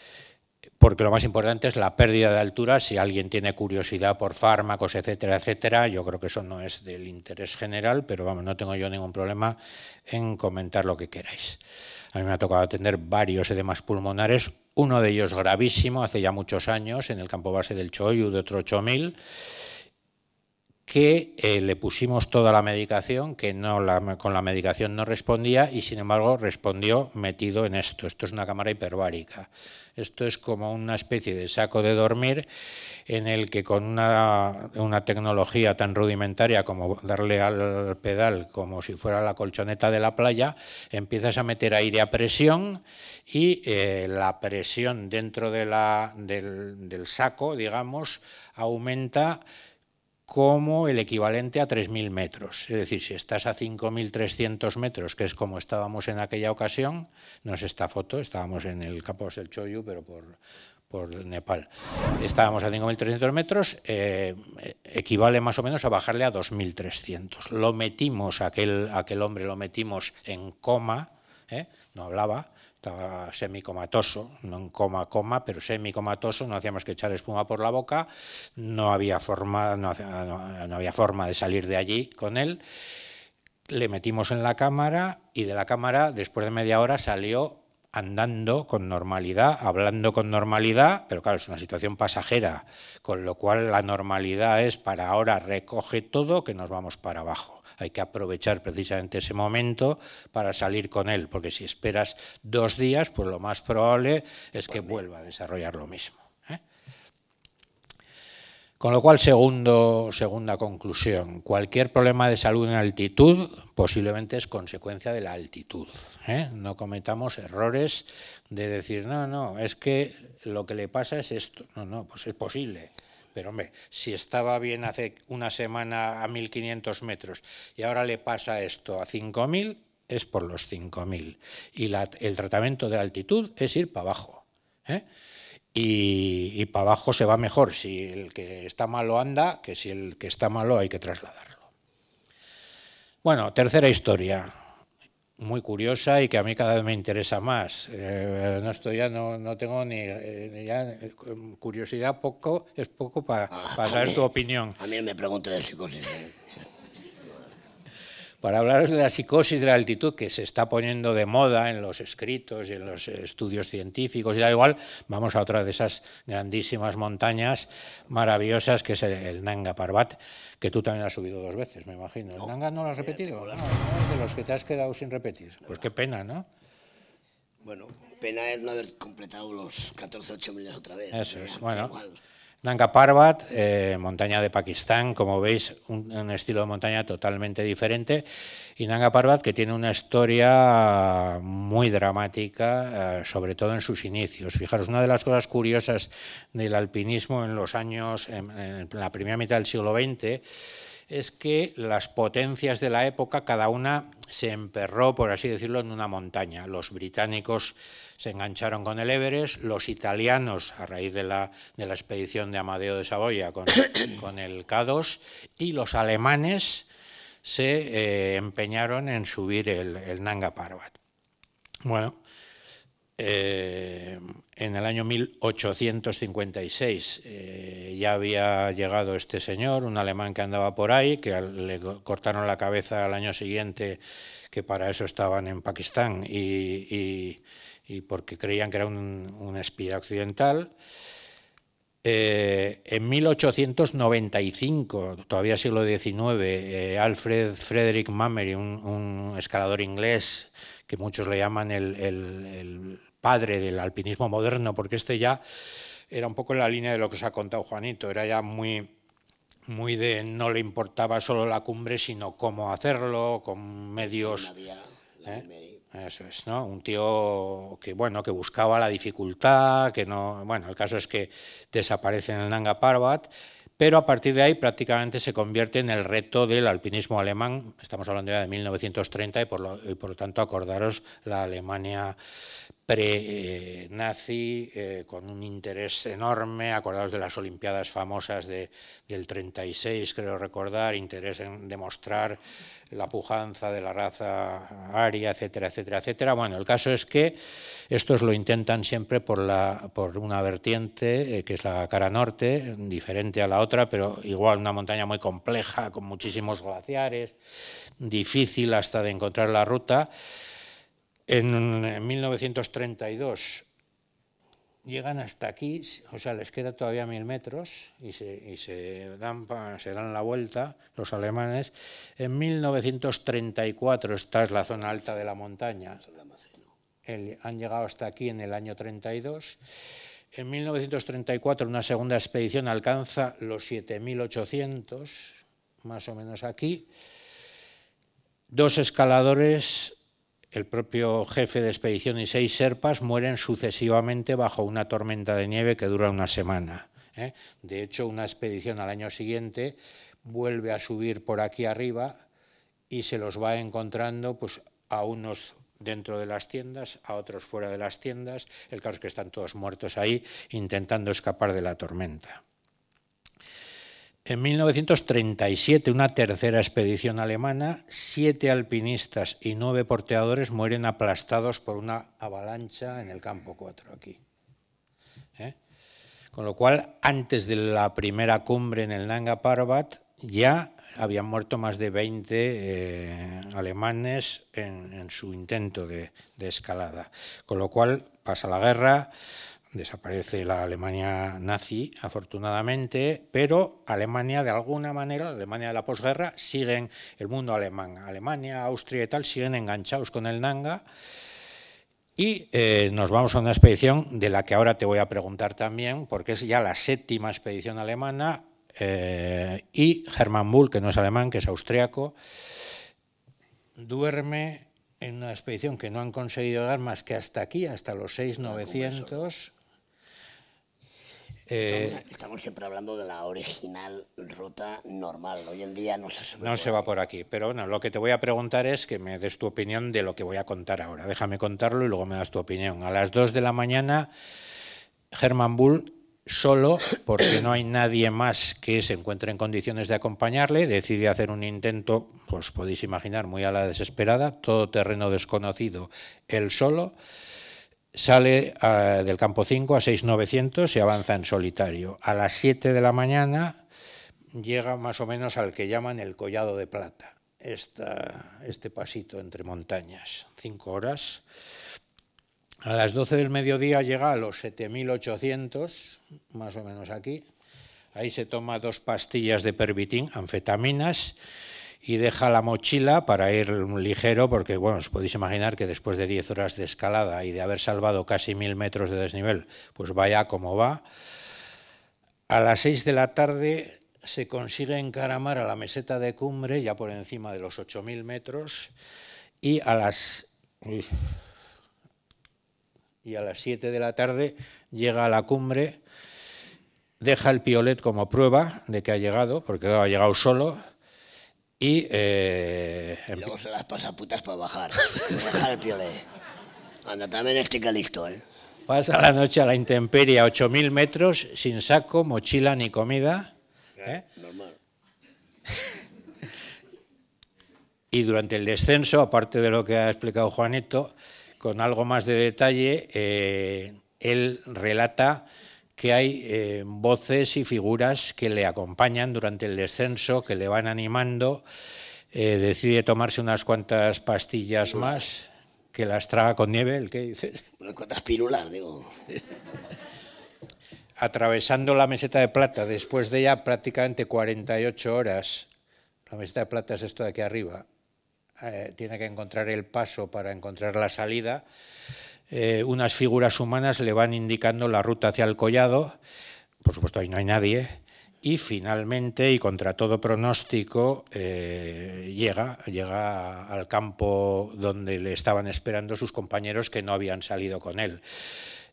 porque lo más importante es la pérdida de altura. Si alguien tiene curiosidad por fármacos, etcétera, etcétera, yo creo que eso no es del interés general, pero vamos, no tengo yo ningún problema en comentar lo que queráis. A mí me ha tocado atender varios edemas pulmonares, uno de ellos gravísimo, hace ya muchos años, en el campo base del Choyu de otro 8000 que eh, le pusimos toda la medicación, que no con la medicación no respondía y sin embargo respondió metido en esto. Esto es una cámara hiperbárica. Esto es como una especie de saco de dormir en el que con una, tecnología tan rudimentaria como darle al pedal como si fuera la colchoneta de la playa, empiezas a meter aire a presión y eh, la presión dentro del, del saco, digamos, aumenta como el equivalente a 3.000 metros. Es decir, si estás a 5.300 metros, que es como estábamos en aquella ocasión, no es esta foto, estábamos en el Capos del Choyu, pero por, Nepal. Estábamos a 5.300 metros, eh, equivale más o menos a bajarle a 2.300. Lo metimos, aquel, aquel hombre lo metimos en coma, ¿eh? no hablaba, estaba semicomatoso, no en coma, coma, pero semicomatoso, no hacíamos que echar espuma por la boca, no había forma, no había forma de salir de allí con él. Le metimos en la cámara y de la cámara, después de media hora, salió andando con normalidad, hablando con normalidad, pero claro, es una situación pasajera, con lo cual la normalidad es para ahora recoge todo que nos vamos para abajo. Hay que aprovechar precisamente ese momento para salir con él, porque si esperas dos días, pues lo más probable es que vuelva a desarrollar lo mismo. ¿eh? Con lo cual, segundo, segunda conclusión, cualquier problema de salud en altitud posiblemente es consecuencia de la altitud. ¿eh? No cometamos errores de decir, no, no, es que lo que le pasa es esto. No, no, pues es posible. Pero hombre, si estaba bien hace una semana a 1.500 metros y ahora le pasa esto a 5.000, es por los 5.000. Y el tratamiento de la altitud es ir para abajo. ¿eh? y para abajo se va mejor si el que está malo anda que si el que está malo hay que trasladarlo. Bueno, tercera historia muy curiosa y que a mí cada vez me interesa más. Eh, no estoy ya, no, tengo ni, eh, eh, curiosidad poco, es poco para ah, saber tu opinión. A mí me pregunto de psicosis para hablaros de la psicosis de la altitud que se está poniendo de moda en los escritos y en los estudios científicos y da igual, vamos a otra de esas grandísimas montañas maravillosas que es el, Nanga Parbat, que tú también has subido dos veces, me imagino. ¿El oh, Nanga no lo has repetido? de los que te has quedado sin repetir. Pues qué pena, ¿no? Bueno, pena es no haber completado los 14 8 millas otra vez. Eso es, bueno. Nanga Parbat, eh, montaña de Pakistán, como veis, un, estilo de montaña totalmente diferente. Y Nanga Parbat, que tiene una historia muy dramática, eh, sobre todo en sus inicios. Fijaros, una de las cosas curiosas del alpinismo en los años, en, en la primera mitad del siglo XX, es que las potencias de la época, cada una se emperró, por así decirlo, en una montaña. Los británicos se engancharon con el Everest, los italianos a raíz de la, de la expedición de Amadeo de Saboya con, el K2 y los alemanes se eh, empeñaron en subir el, Nanga Parbat. Bueno, eh, en el año 1856 eh, ya había llegado este señor, un alemán que andaba por ahí, que le cortaron la cabeza al año siguiente, que para eso estaban en Pakistán, y, y porque creían que era un, espía occidental. Eh, en 1895, todavía siglo XIX, eh, Alfred Frederick Mamery, un, escalador inglés que muchos le llaman el, padre del alpinismo moderno, porque este ya era un poco en la línea de lo que os ha contado Juanito, era ya muy, muy de no le importaba solo la cumbre, sino cómo hacerlo, con medios... ¿eh? Eso es, ¿no? Un tío que, bueno, que buscaba la dificultad, que no... Bueno, el caso es que desaparece en el Nanga Parbat, pero a partir de ahí prácticamente se convierte en el reto del alpinismo alemán. Estamos hablando ya de 1930 y por lo, y por lo tanto acordaros la Alemania pre-nazi, eh, con un interés enorme, acordados de las Olimpiadas famosas de, del 36, creo recordar, interés en demostrar la pujanza de la raza aria, etcétera, etcétera, etcétera. Bueno, el caso es que estos lo intentan siempre por, la, por una vertiente, eh, que es la cara norte, diferente a la otra, pero igual una montaña muy compleja, con muchísimos glaciares, difícil hasta de encontrar la ruta. En 1932 eh, llegan hasta aquí, o sea, les queda todavía mil metros y se, se, dan, la vuelta los alemanes. En 1934, esta es la zona alta de la montaña, han llegado hasta aquí en el año 32. En 1934 una segunda expedición alcanza los 7.800, más o menos aquí. Dos escaladores el propio jefe de expedición y seis serpas mueren sucesivamente bajo una tormenta de nieve que dura una semana. ¿eh? De hecho, una expedición al año siguiente vuelve a subir por aquí arriba y se los va encontrando pues, a unos dentro de las tiendas, a otros fuera de las tiendas. El caso es que están todos muertos ahí intentando escapar de la tormenta. En 1937, una tercera expedición alemana, siete alpinistas y nueve porteadores mueren aplastados por una avalancha en el campo 4 aquí. ¿eh? Con lo cual, antes de la primera cumbre en el Nanga Parbat, ya habían muerto más de 20 eh, alemanes en, su intento de escalada. Con lo cual, pasa la guerra, desaparece la Alemania nazi, afortunadamente, pero Alemania, de alguna manera, Alemania de la posguerra, siguen, el mundo alemán, Alemania, Austria y tal, siguen enganchados con el nanga. Y eh, nos vamos a una expedición de la que ahora te voy a preguntar también, porque es ya la séptima expedición alemana, eh, y Hermann Bull, que no es alemán, que es austriaco, duerme en una expedición que no han conseguido dar más que hasta aquí, hasta los 6.900, ah, eh, estamos, siempre hablando de la original ruta normal. Hoy en día no se No se va por aquí. Pero bueno, lo que te voy a preguntar es que me des tu opinión de lo que voy a contar ahora. Déjame contarlo y luego me das tu opinión. A las 2 de la mañana, Germán Bull, solo, porque no hay nadie más que se encuentre en condiciones de acompañarle, decide hacer un intento, pues podéis imaginar, muy a la desesperada, todo terreno desconocido, él solo sale eh, del campo 5 a 6.900 y avanza en solitario. A las 7 de la mañana llega más o menos al que llaman el Collado de Plata, este pasito entre montañas, 5 horas. A las 12 del mediodía llega a los 7.800, más o menos aquí. Ahí se toma dos pastillas de pervitín, anfetaminas, y deja la mochila para ir ligero, porque bueno, os podéis imaginar que después de 10 horas de escalada y de haber salvado casi mil metros de desnivel, pues vaya como va. A las 6 de la tarde se consigue encaramar a la meseta de cumbre, ya por encima de los 8.000 metros, y a las... y a las 7 de la tarde llega a la cumbre, deja el piolet como prueba de que ha llegado, porque ha llegado solo, eh, y, luego se las pasa putas para bajar, para bajar el Anda, también este ¿eh? Pasa la noche a la intemperie a 8.000 metros, sin saco, mochila ni comida. ¿eh? Normal. y durante el descenso, aparte de lo que ha explicado Juanito, con algo más de detalle, eh, él relata que hay eh, voces y figuras que le acompañan durante el descenso, que le van animando, eh, decide tomarse unas cuantas pastillas más, que las traga con nieve, ¿el qué dices? Unas cuantas pirulas, digo. Atravesando la meseta de plata, después de ya prácticamente 48 horas, la meseta de plata es esto de aquí arriba, eh, tiene que encontrar el paso para encontrar la salida eh, unas figuras humanas le van indicando la ruta hacia el collado, por supuesto ahí no hay nadie, y finalmente, y contra todo pronóstico, eh, llega, llega al campo donde le estaban esperando sus compañeros que no habían salido con él.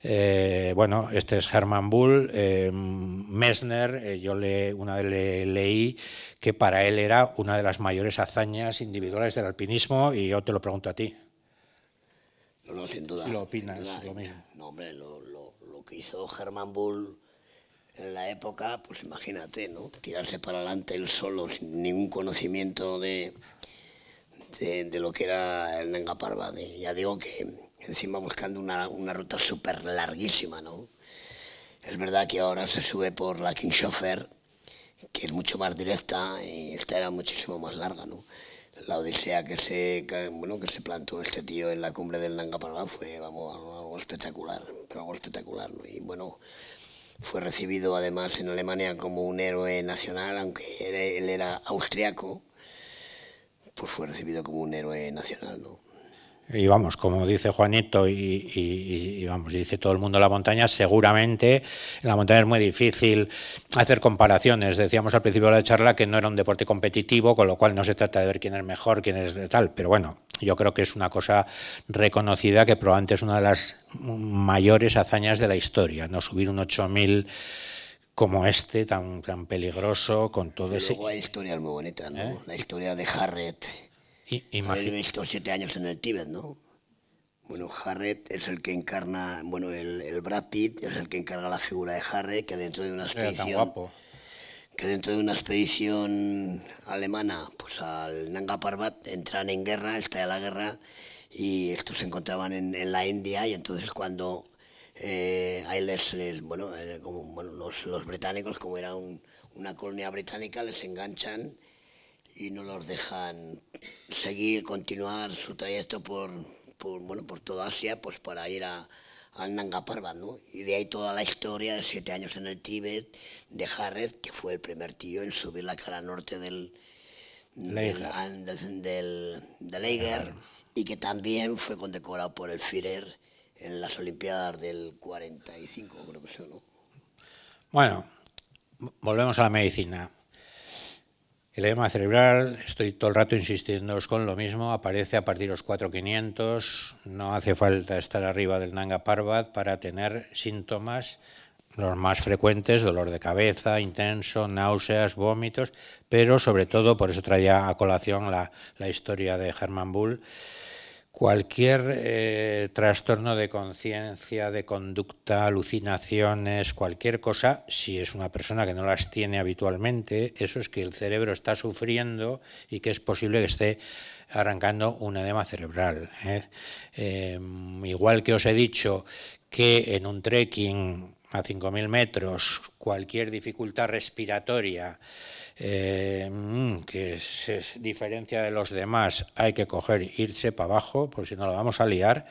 Eh, bueno, este es Hermann Bull, Messner, yo le, una vez leí que para él era una de las mayores hazañas individuales del alpinismo y yo te lo pregunto a ti. No, no, sin duda. Lo opinas, lo mismo. No, hombre, lo, que hizo Germán Bull en la época, pues imagínate, ¿no? Tirarse para adelante él solo, sin ningún conocimiento de, de, lo que era el Nanga Parva. ya digo que encima buscando una, ruta súper larguísima, ¿no? Es verdad que ahora se sube por la King que es mucho más directa y esta era muchísimo más larga, ¿no? la odisea que se, se plantó este tío en la cumbre del Nanga Parbat fue vamos, algo espectacular, algo espectacular. Y bueno, fue recibido además en Alemania como un héroe nacional, aunque él, él era austriaco, pues fue recibido como un héroe nacional. ¿no? y vamos, como dice Juanito y, vamos, dice todo el mundo la montaña, seguramente en la montaña es muy difícil hacer comparaciones. Decíamos al principio de la charla que no era un deporte competitivo, con lo cual no se trata de ver quién es mejor, quién es tal, pero bueno, yo creo que es una cosa reconocida que probablemente es una de las mayores hazañas de la historia, no subir un 8000 como este tan tan peligroso con todo y luego ese... la historia muy bonitas, ¿no? ¿Eh? La historia de Harrett, él visto siete años en el Tíbet, ¿no? Bueno, Harret es el que encarna, bueno, el, Brad Pitt es el que encarga la figura de Harret que dentro de una expedición, que dentro de una expedición alemana, pues al Nanga Parbat entran en guerra, estalla la guerra y estos se encontraban en, la India y entonces cuando eh, les, bueno, eh, los, británicos, como era una colonia británica, les enganchan y no los dejan seguir, continuar su trayecto por, bueno, por toda Asia, pues para ir a, al Nanga ¿no? Y de ahí toda la historia de siete años en el Tíbet, de jared que fue el primer tío en subir la cara norte del, Eiger. del, y que también fue condecorado por el Führer en las Olimpiadas del 45, creo que ¿no? Bueno, volvemos a la medicina. El edema cerebral, estoy todo el rato insistiendo con lo mismo, aparece a partir de los 4500, no hace falta estar arriba del Nanga Parbat para tener síntomas los más frecuentes, dolor de cabeza intenso, náuseas, vómitos, pero sobre todo, por eso traía a colación la, la historia de Hermann Bull, cualquier eh, trastorno de conciencia, de conducta, alucinaciones, cualquier cosa, si es una persona que no las tiene habitualmente, eso es que el cerebro está sufriendo y que es posible que esté arrancando un edema cerebral. ¿eh? Em, igual que os he dicho que en un trekking a 5.000 metros cualquier dificultad respiratoria, eh, mm, que es diferencia de los demás, hay que coger, e irse para abajo, porque si no lo vamos a liar,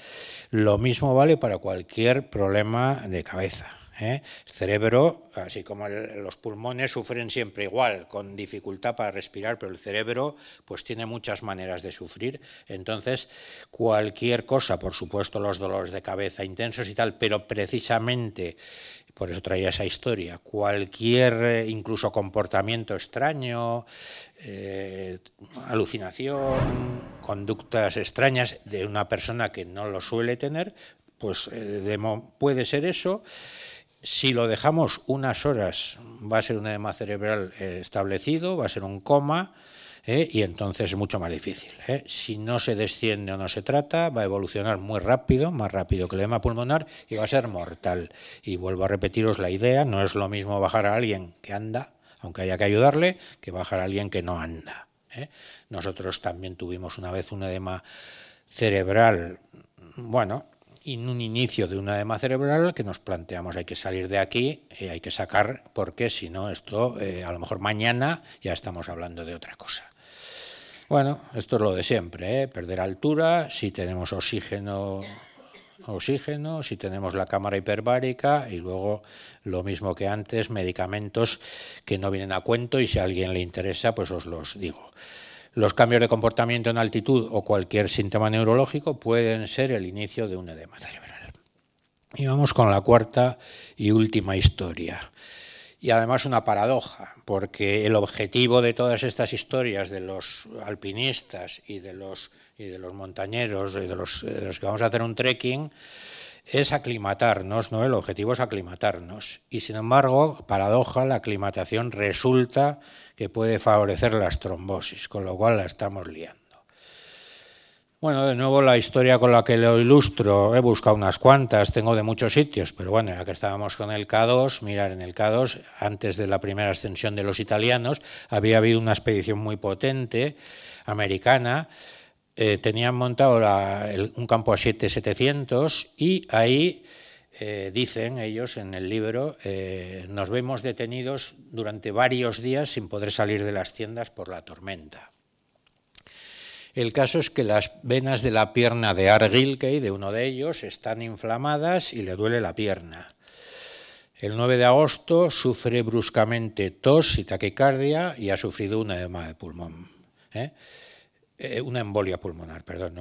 lo mismo vale para cualquier problema de cabeza. El ¿eh? cerebro, así como los pulmones, sufren siempre igual, con dificultad para respirar, pero el cerebro pues tiene muchas maneras de sufrir. Entonces, cualquier cosa, por supuesto los dolores de cabeza intensos y tal, pero precisamente por eso traía esa historia. Cualquier, eh, incluso comportamiento extraño, eh, alucinación, conductas extrañas de una persona que no lo suele tener, pues eh, puede ser eso. Si lo dejamos unas horas, va a ser un edema cerebral establecido, va a ser un coma, ¿eh? y entonces es mucho más difícil. ¿eh? Si no se desciende o no se trata, va a evolucionar muy rápido, más rápido que el edema pulmonar y va a ser mortal. Y vuelvo a repetiros la idea, no es lo mismo bajar a alguien que anda, aunque haya que ayudarle, que bajar a alguien que no anda. ¿eh? Nosotros también tuvimos una vez un edema cerebral, bueno, en un inicio de una edema cerebral que nos planteamos hay que salir de aquí, hay que sacar, porque si no esto a lo mejor mañana ya estamos hablando de otra cosa. Bueno, esto es lo de siempre, ¿eh? perder altura, si tenemos oxígeno, oxígeno, si tenemos la cámara hiperbárica y luego lo mismo que antes, medicamentos que no vienen a cuento y si a alguien le interesa, pues os los digo. Los cambios de comportamiento en altitud o cualquier síntoma neurológico pueden ser el inicio de un edema cerebral. Y vamos con la cuarta y última historia y además una paradoja, porque el objetivo de todas estas historias de los alpinistas y de los, y de los montañeros y de los, de los que vamos a hacer un trekking es aclimatarnos, ¿no? El objetivo es aclimatarnos. Y sin embargo, paradoja, la aclimatación resulta que puede favorecer las trombosis, con lo cual la estamos liando. Bueno, de nuevo la historia con la que lo ilustro, he buscado unas cuantas, tengo de muchos sitios, pero bueno, ya que estábamos con el K2, mirar en el K2, antes de la primera ascensión de los italianos, había habido una expedición muy potente americana, eh, tenían montado un campo a 7700 y ahí eh, dicen ellos en el libro, eh, nos vemos detenidos durante varios días sin poder salir de las tiendas por la tormenta. El caso es que las venas de la pierna de Argilkey, de uno de ellos, están inflamadas y le duele la pierna. El 9 de agosto sufre bruscamente tos y taquicardia y ha sufrido edema de pulmón. ¿eh? Eh, una embolia pulmonar, perdón,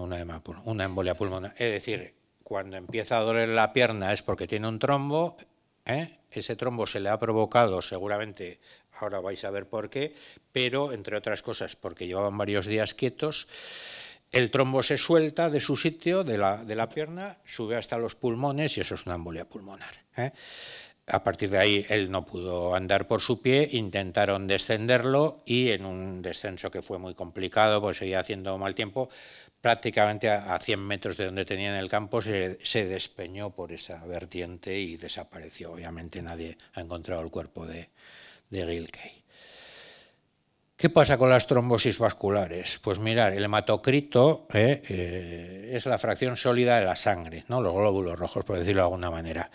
pulmonar. Es decir, cuando empieza a doler la pierna es porque tiene un trombo, ¿eh? ese trombo se le ha provocado seguramente Ahora vais a ver por qué, pero entre otras cosas porque llevaban varios días quietos. El trombo se suelta de su sitio, de la, pierna, sube hasta los pulmones y eso es una embolia pulmonar. ¿eh? A partir de ahí él no pudo andar por su pie, intentaron descenderlo y en un descenso que fue muy complicado, pues seguía haciendo mal tiempo, prácticamente a, 100 metros de donde tenían el campo, se, se, despeñó por esa vertiente y desapareció. Obviamente nadie ha encontrado el cuerpo de, de ¿Qué pasa con las trombosis vasculares? Pues mirar, el hematocrito eh, eh, es la fracción sólida de la sangre, ¿no? los glóbulos rojos, por decirlo de alguna manera.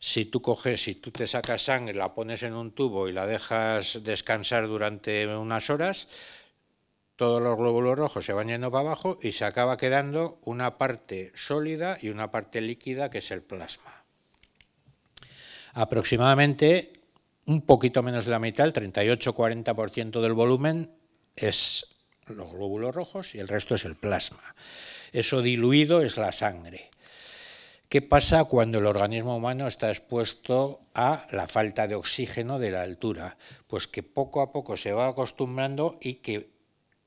Si tú coges, si tú te sacas sangre, la pones en un tubo y la dejas descansar durante unas horas, todos los glóbulos rojos se van yendo para abajo y se acaba quedando una parte sólida y una parte líquida que es el plasma. Aproximadamente un poquito menos de la mitad, el 38-40% del volumen es los glóbulos rojos y el resto es el plasma. Eso diluido es la sangre. ¿Qué pasa cuando el organismo humano está expuesto a la falta de oxígeno de la altura? Pues que poco a poco se va acostumbrando y que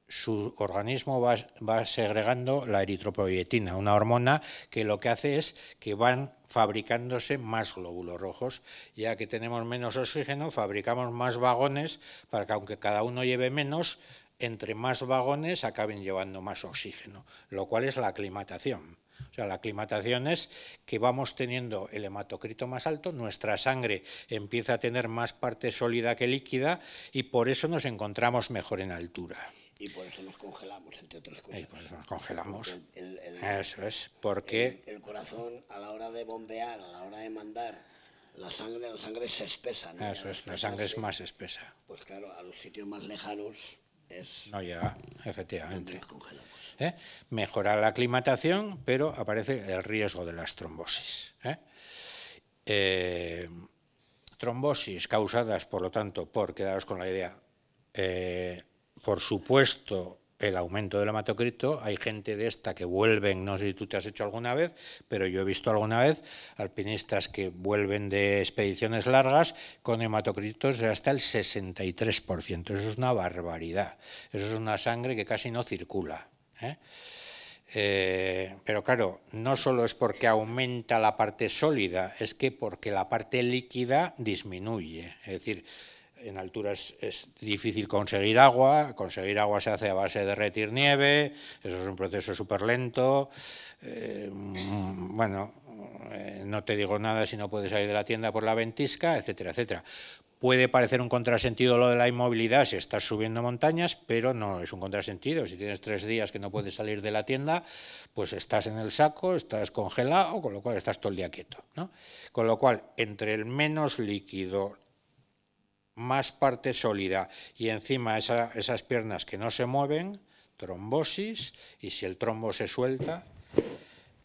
su organismo va, segregando la eritropoyetina, una hormona que lo que hace es que van fabricándose más glóbulos rojos. Ya que tenemos menos oxígeno, fabricamos más vagones para que aunque cada uno lleve menos, entre más vagones acaben llevando más oxígeno, lo cual es la aclimatación. O sea, la aclimatación es que vamos teniendo el hematocrito más alto, nuestra sangre empieza a tener más parte sólida que líquida y por eso nos encontramos mejor en altura. Y por eso nos congelamos, entre otras cosas. Y por eso nos congelamos. eso es, porque... El, corazón, a la hora de bombear, a la hora de mandar, la sangre, la sangre se espesa. ¿no? Eso es, la sangre es más espesa. Pues claro, a los sitios más lejanos es... No llega, efectivamente. Nos congelamos. ¿Eh? Mejora la aclimatación, pero aparece el riesgo de las trombosis. ¿eh? Eh, trombosis causadas, por lo tanto, por, quedaros con la idea, por supuesto, el aumento del hematocrito. Hay gente de esta que vuelven, no sé si tú te has hecho alguna vez, pero yo he visto alguna vez alpinistas que vuelven de expediciones largas con hematocritos de hasta el 63%. Eso es una barbaridad. Eso es una sangre que casi no circula. ¿eh? Eh, pero claro, no solo es porque aumenta la parte sólida, es que porque la parte líquida disminuye. Es decir, en alturas es, difícil conseguir agua, conseguir agua se hace a base de derretir nieve, eso es un proceso súper lento. Eh, mm, bueno, eh, no te digo nada si no puedes salir de la tienda por la ventisca, etcétera, etcétera. Puede parecer un contrasentido lo de la inmovilidad si estás subiendo montañas, pero no es un contrasentido. Si tienes tres días que no puedes salir de la tienda, pues estás en el saco, estás congelado, con lo cual estás todo el día quieto. Con lo cual, entre el menos líquido, más parte sólida y encima esas piernas que no se mueven, trombosis, y si el trombo se suelta,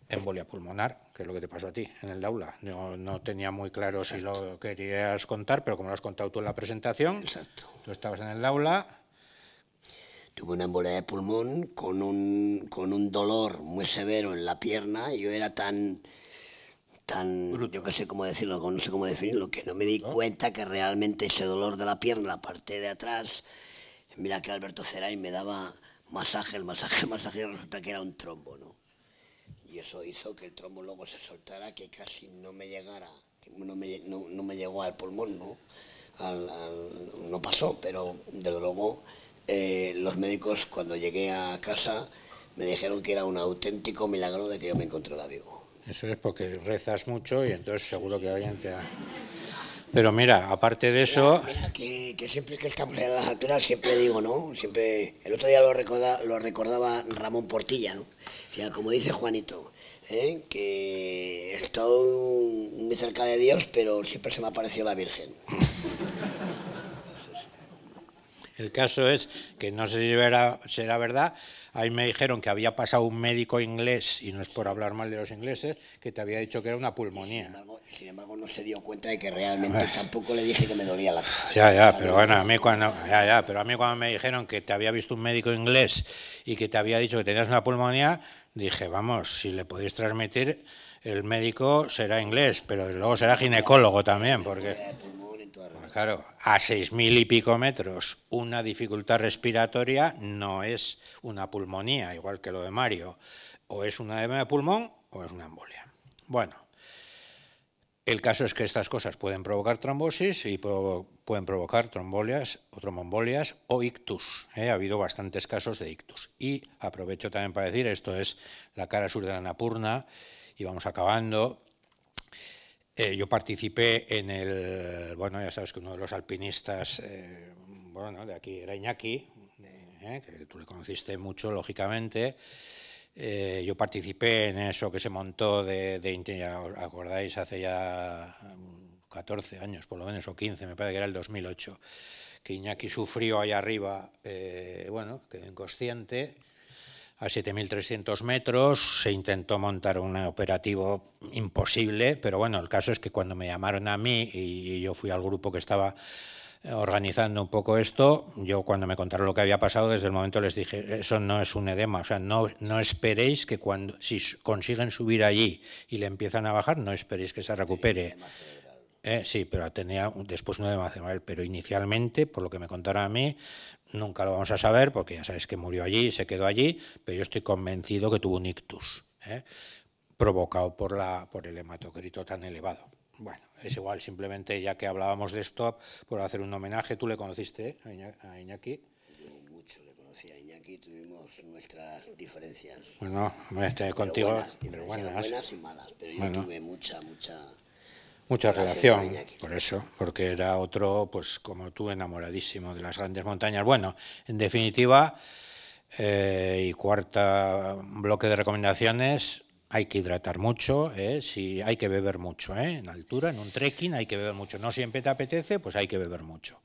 embolia pulmonar, que es lo que te pasó a ti en el aula. No, no tenía muy claro si lo querías contar, pero como lo has contado tú en la presentación, Exacto. tú estabas en el aula. Tuve una embolia de pulmón con un, con un dolor muy severo en la pierna. Yo era tan yo que sé cómo decirlo, no sé cómo definirlo, que no me di cuenta que realmente ese dolor de la pierna, la parte de atrás, mira que Alberto Ceray me daba masaje, el masaje, el masaje, y resulta que era un trombo, ¿no? Y eso hizo que el trombo luego se soltara, que casi no me llegara, que no me, llegó al pulmón, ¿no? no pasó, pero desde luego eh, los médicos cuando llegué a casa me dijeron que era un auténtico milagro de que yo me encontrara vivo. Eso es porque rezas mucho y entonces seguro que alguien te ha... Pero mira, aparte de eso... que, siempre que estamos en las alturas siempre digo, ¿no? Siempre... El otro día lo, lo recordaba Ramón Portilla, ¿no? como dice Juanito, ¿eh? que he estado muy cerca de Dios, pero siempre se me ha parecido la Virgen. El caso es que no sé si será verdad, Ahí me dijeron que había pasado un médico inglés, y no es por hablar mal de los ingleses, que te había dicho que era una pulmonía. Sin embargo, no se dio cuenta de que realmente tampoco le dije que me dolía la Ya, ya, pero bueno, a mí cuando, ya, ya, pero a mí cuando me dijeron que te había visto un médico inglés y que te había dicho que tenías una pulmonía, dije, vamos, si le podéis transmitir, el médico será inglés, pero luego será ginecólogo también, porque... Eh, claro, a seis mil y pico metros una dificultad respiratoria no es una pulmonía, igual que lo de Mario. O es una edema de pulmón o es una embolia. Bueno, el caso es que estas cosas pueden provocar trombosis y pueden provocar trombolias o trombolias o ictus. ¿eh? Ha habido bastantes casos de ictus. Y aprovecho también para decir, esto es la cara sur de la Napurna y vamos acabando. Eh, yo participé en el, bueno, ya sabes que uno de los alpinistas, eh, bueno, de aquí era Iñaki, eh, que tú le conociste mucho, lógicamente. yo participé en eso que se montó de, acordáis, hace ya 14 mm, años, por lo menos, o 15, me parece que era el 2008, que Iñaki sufrió allá arriba, bueno, quedó inconsciente a 7.300 metros, se intentó montar un operativo imposible, pero bueno, el caso es que cuando me llamaron a mí y yo fui al grupo que estaba eh, organizando un poco esto, yo cuando me contaron lo que había pasado, desde el momento les dije, eso no es un edema, o sea, no, no esperéis que cuando, si consiguen subir allí y le empiezan a bajar, no esperéis que se recupere. Eh, sí, pero tenía después no edema mal, pero inicialmente, por lo que me contaron a mí, Nunca lo vamos a saber porque ya sabes que murió allí, se quedó allí, pero yo estoy convencido que tuvo un ictus ¿eh? provocado por, la, por el hematocrito tan elevado. Bueno, es igual, simplemente ya que hablábamos de stop, por hacer un homenaje, tú le conociste ¿eh? a Iñaki. Yo mucho le conocí a Iñaki, tuvimos nuestras diferencias. Bueno, este contigo, pero buenas. y malas, pero yo tuve mucha, mucha mucha relación, por eso, porque era otro, pues como tú, enamoradísimo de las grandes montañas. Bueno, en definitiva, eh, y cuarta bloque de recomendaciones, hay que hidratar mucho, eh, si hay que beber mucho, eh, en altura, en un trekking hay que beber mucho. No siempre te apetece, pues hay que beber mucho.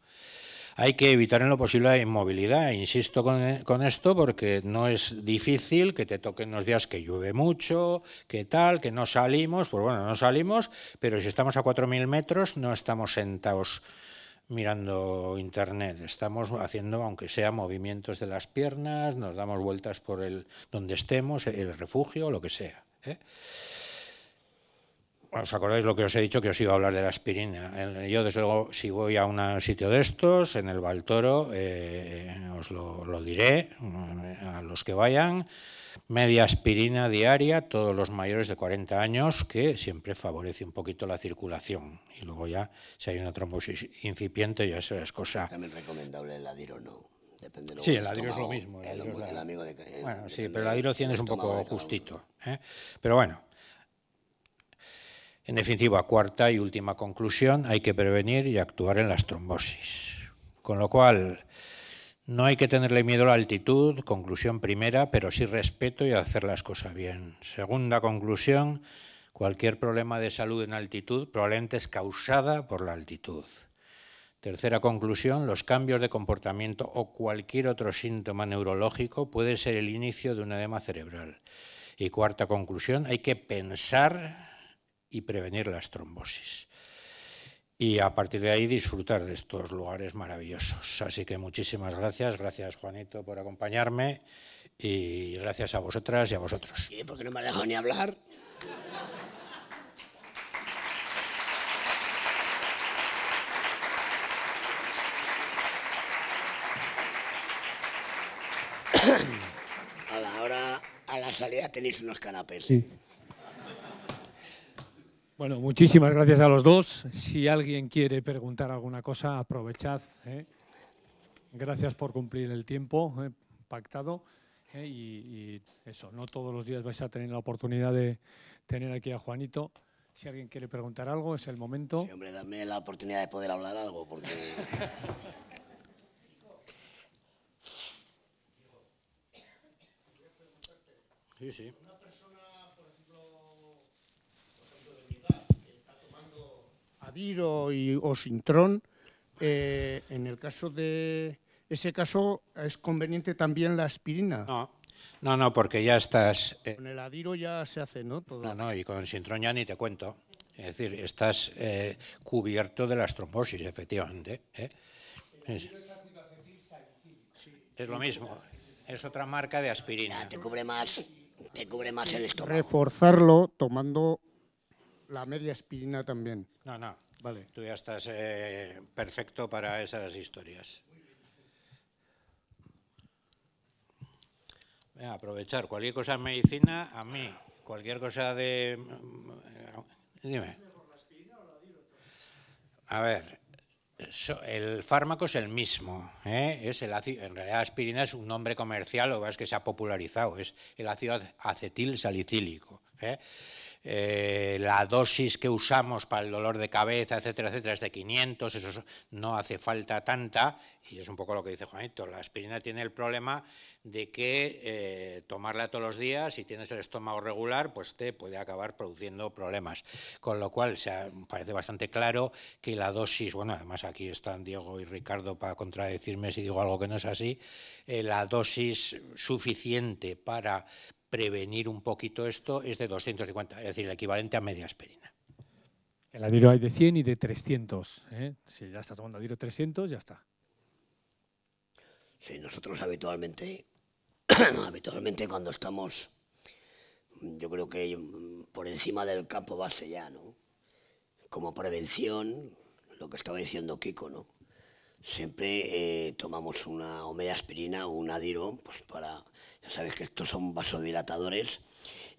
Hay que evitar en lo posible la inmovilidad. Insisto con, esto porque no es difícil que te toquen los días que llueve mucho, que tal, que no salimos. Pues bueno, no salimos, pero si estamos a 4.000 metros no estamos sentados mirando internet, estamos haciendo, aunque sea movimientos de las piernas, nos damos vueltas por el donde estemos, el refugio, lo que sea. ¿eh? ¿Os acordáis lo que os he dicho que os iba a hablar de la aspirina? Yo, desde luego, si voy a un sitio de estos, en el Baltoro, eh, os lo, diré mm, a los que vayan. Media aspirina diaria, todos los mayores de 40 años, que siempre favorece un poquito la circulación. Y luego ya, si hay una trombosis incipiente, ya eso es cosa... También recomendable el adiro, ¿no? Depende de sí, el adiro es lo mismo. El, amigo de, bueno, sí, pero el adiro es un poco justito. ¿eh? Pero bueno, en definitiva, cuarta y última conclusión, hay que prevenir y actuar en las trombosis. Con lo cual, no hay que tenerle miedo a la altitud, conclusión primera, pero sí respeto y hacer las cosas bien. Segunda conclusión, cualquier problema de salud en altitud probablemente es causada por la altitud. Tercera conclusión, los cambios de comportamiento o cualquier otro síntoma neurológico puede ser el inicio de un edema cerebral. Y cuarta conclusión, hay que pensar y prevenir las trombosis. Y a partir de ahí disfrutar de estos lugares maravillosos. Así que muchísimas gracias. Gracias, Juanito, por acompañarme. Y gracias a vosotras y a vosotros. sí porque no me dejado ni hablar? Ahora a la salida tenéis unos canapés. Sí. Bueno, muchísimas gracias a los dos. Si alguien quiere preguntar alguna cosa, aprovechad. ¿eh? Gracias por cumplir el tiempo ¿eh? pactado. ¿eh? Y, eso, no todos los días vais a tener la oportunidad de tener aquí a Juanito. Si alguien quiere preguntar algo, es el momento. hombre, dame la oportunidad de poder hablar algo, porque... Sí, sí. Adiro y, o Sintrón, eh, en el caso de ese caso, ¿es conveniente también la aspirina? No, no, no porque ya estás... Eh, con el Adiro ya se hace, ¿no? No, no, y con Sintrón ya ni te cuento. Es decir, estás eh, cubierto de la trombosis, efectivamente. Es, lo mismo, es otra marca de aspirina. Ah, te cubre más te cubre más el estómago. Reforzarlo tomando la media espirina también. No, no. Vale. Tú ya estás eh, perfecto para esas historias. aprovechar cualquier cosa en medicina, a mí, cualquier cosa de... Eh, dime. A ver, el fármaco es el mismo, ¿eh? es el en realidad aspirina es un nombre comercial, o es que se ha popularizado, es el ácido acetil salicílico. Eh, la dosis que usamos para el dolor de cabeza, etcétera, etcétera, es de 500, eso no hace falta tanta, y es un poco lo que dice Juanito, la aspirina tiene el problema de que eh, tomarla todos los días, si tienes el estómago regular, pues te puede acabar produciendo problemas. Con lo cual, o parece bastante claro que la dosis, bueno, además aquí están Diego y Ricardo para contradecirme si digo algo que no es así, eh, la dosis suficiente para prevenir un poquito esto es de 250, es decir, el equivalente a media aspirina. El adiro hay de 100 y de 300. ¿eh? Si ya está tomando adiro 300, ya está. Sí, nosotros habitualmente, habitualmente cuando estamos, yo creo que por encima del campo base ya, Como prevención, lo que estaba diciendo Kiko, ¿no? Siempre eh, tomamos una o media aspirina o un adiro pues, para sabes que estos son vasodilatadores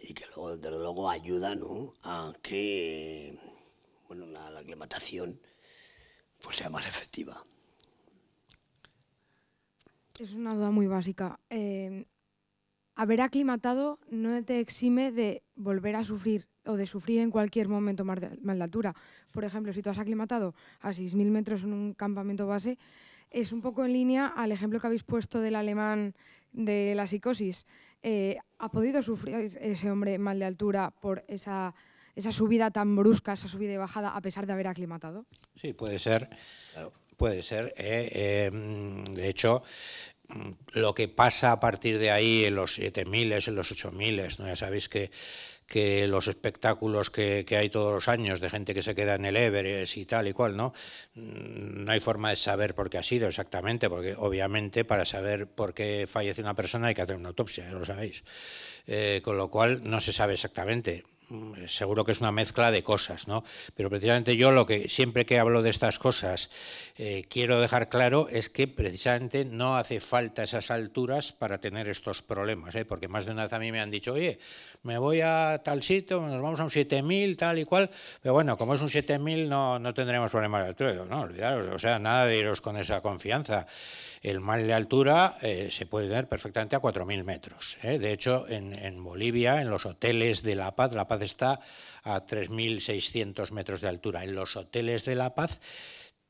y que luego, desde luego ayudan a que la, aclimatación pues sea más efectiva. Es una duda muy básica. Eh, haber aclimatado no te exime de volver a sufrir o de sufrir en cualquier momento más, de, más de altura. Por ejemplo, si tú has aclimatado a 6.000 metros en un campamento base, es un poco en línea al ejemplo que habéis puesto del alemán de la psicosis. Eh, ¿Ha podido sufrir ese hombre mal de altura por esa, esa, subida tan brusca, esa subida y bajada, a pesar de haber aclimatado? Sí, puede ser. Puede ser. Eh, eh, de hecho, lo que pasa a partir de ahí, en los 7.000, en los 8.000, ¿no? ya sabéis que que los espectáculos que, hay todos los años de gente que se queda en el Everest y tal y cual, ¿no? Mm, no hay forma de saber por qué ha sido exactamente, porque obviamente para saber por qué fallece una persona hay que hacer una autopsia, lo sabéis. Eh, con lo cual no se sabe exactamente. Mm, seguro que es una mezcla de cosas, ¿no? Pero precisamente yo lo que siempre que hablo de estas cosas eh, quiero dejar claro es que precisamente no hace falta esas alturas para tener estos problemas, ¿eh? porque más de una vez a mí me han dicho, oye, me voy a tal sitio, nos vamos a un 7000, tal y cual. Pero bueno, como es un 7000, no, no tendremos problema de altura. no, olvidaros, o sea, nada de iros con esa confianza. El mal de altura eh, se puede tener perfectamente a 4000 metros. Eh. De hecho, en, en Bolivia, en los hoteles de La Paz, La Paz está a 3600 metros de altura. En los hoteles de La Paz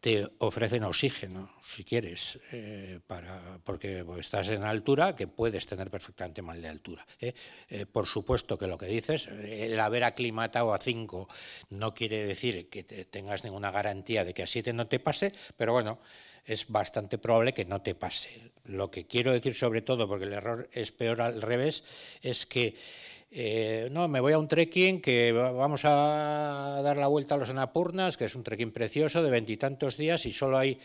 te ofrecen oxígeno, si quieres, eh, para, porque estás en altura, que puedes tener perfectamente mal de altura. ¿eh? Eh, por supuesto que lo que dices, el haber aclimatado a 5 no quiere decir que tengas ninguna garantía de que a 7 no te pase, pero bueno, es bastante probable que no te pase. Lo que quiero decir sobre todo, porque el error es peor al revés, es que eh, no, me voy a un trekking que vamos a dar la vuelta a los Anapurnas, que es un trekking precioso de veintitantos días y solo hay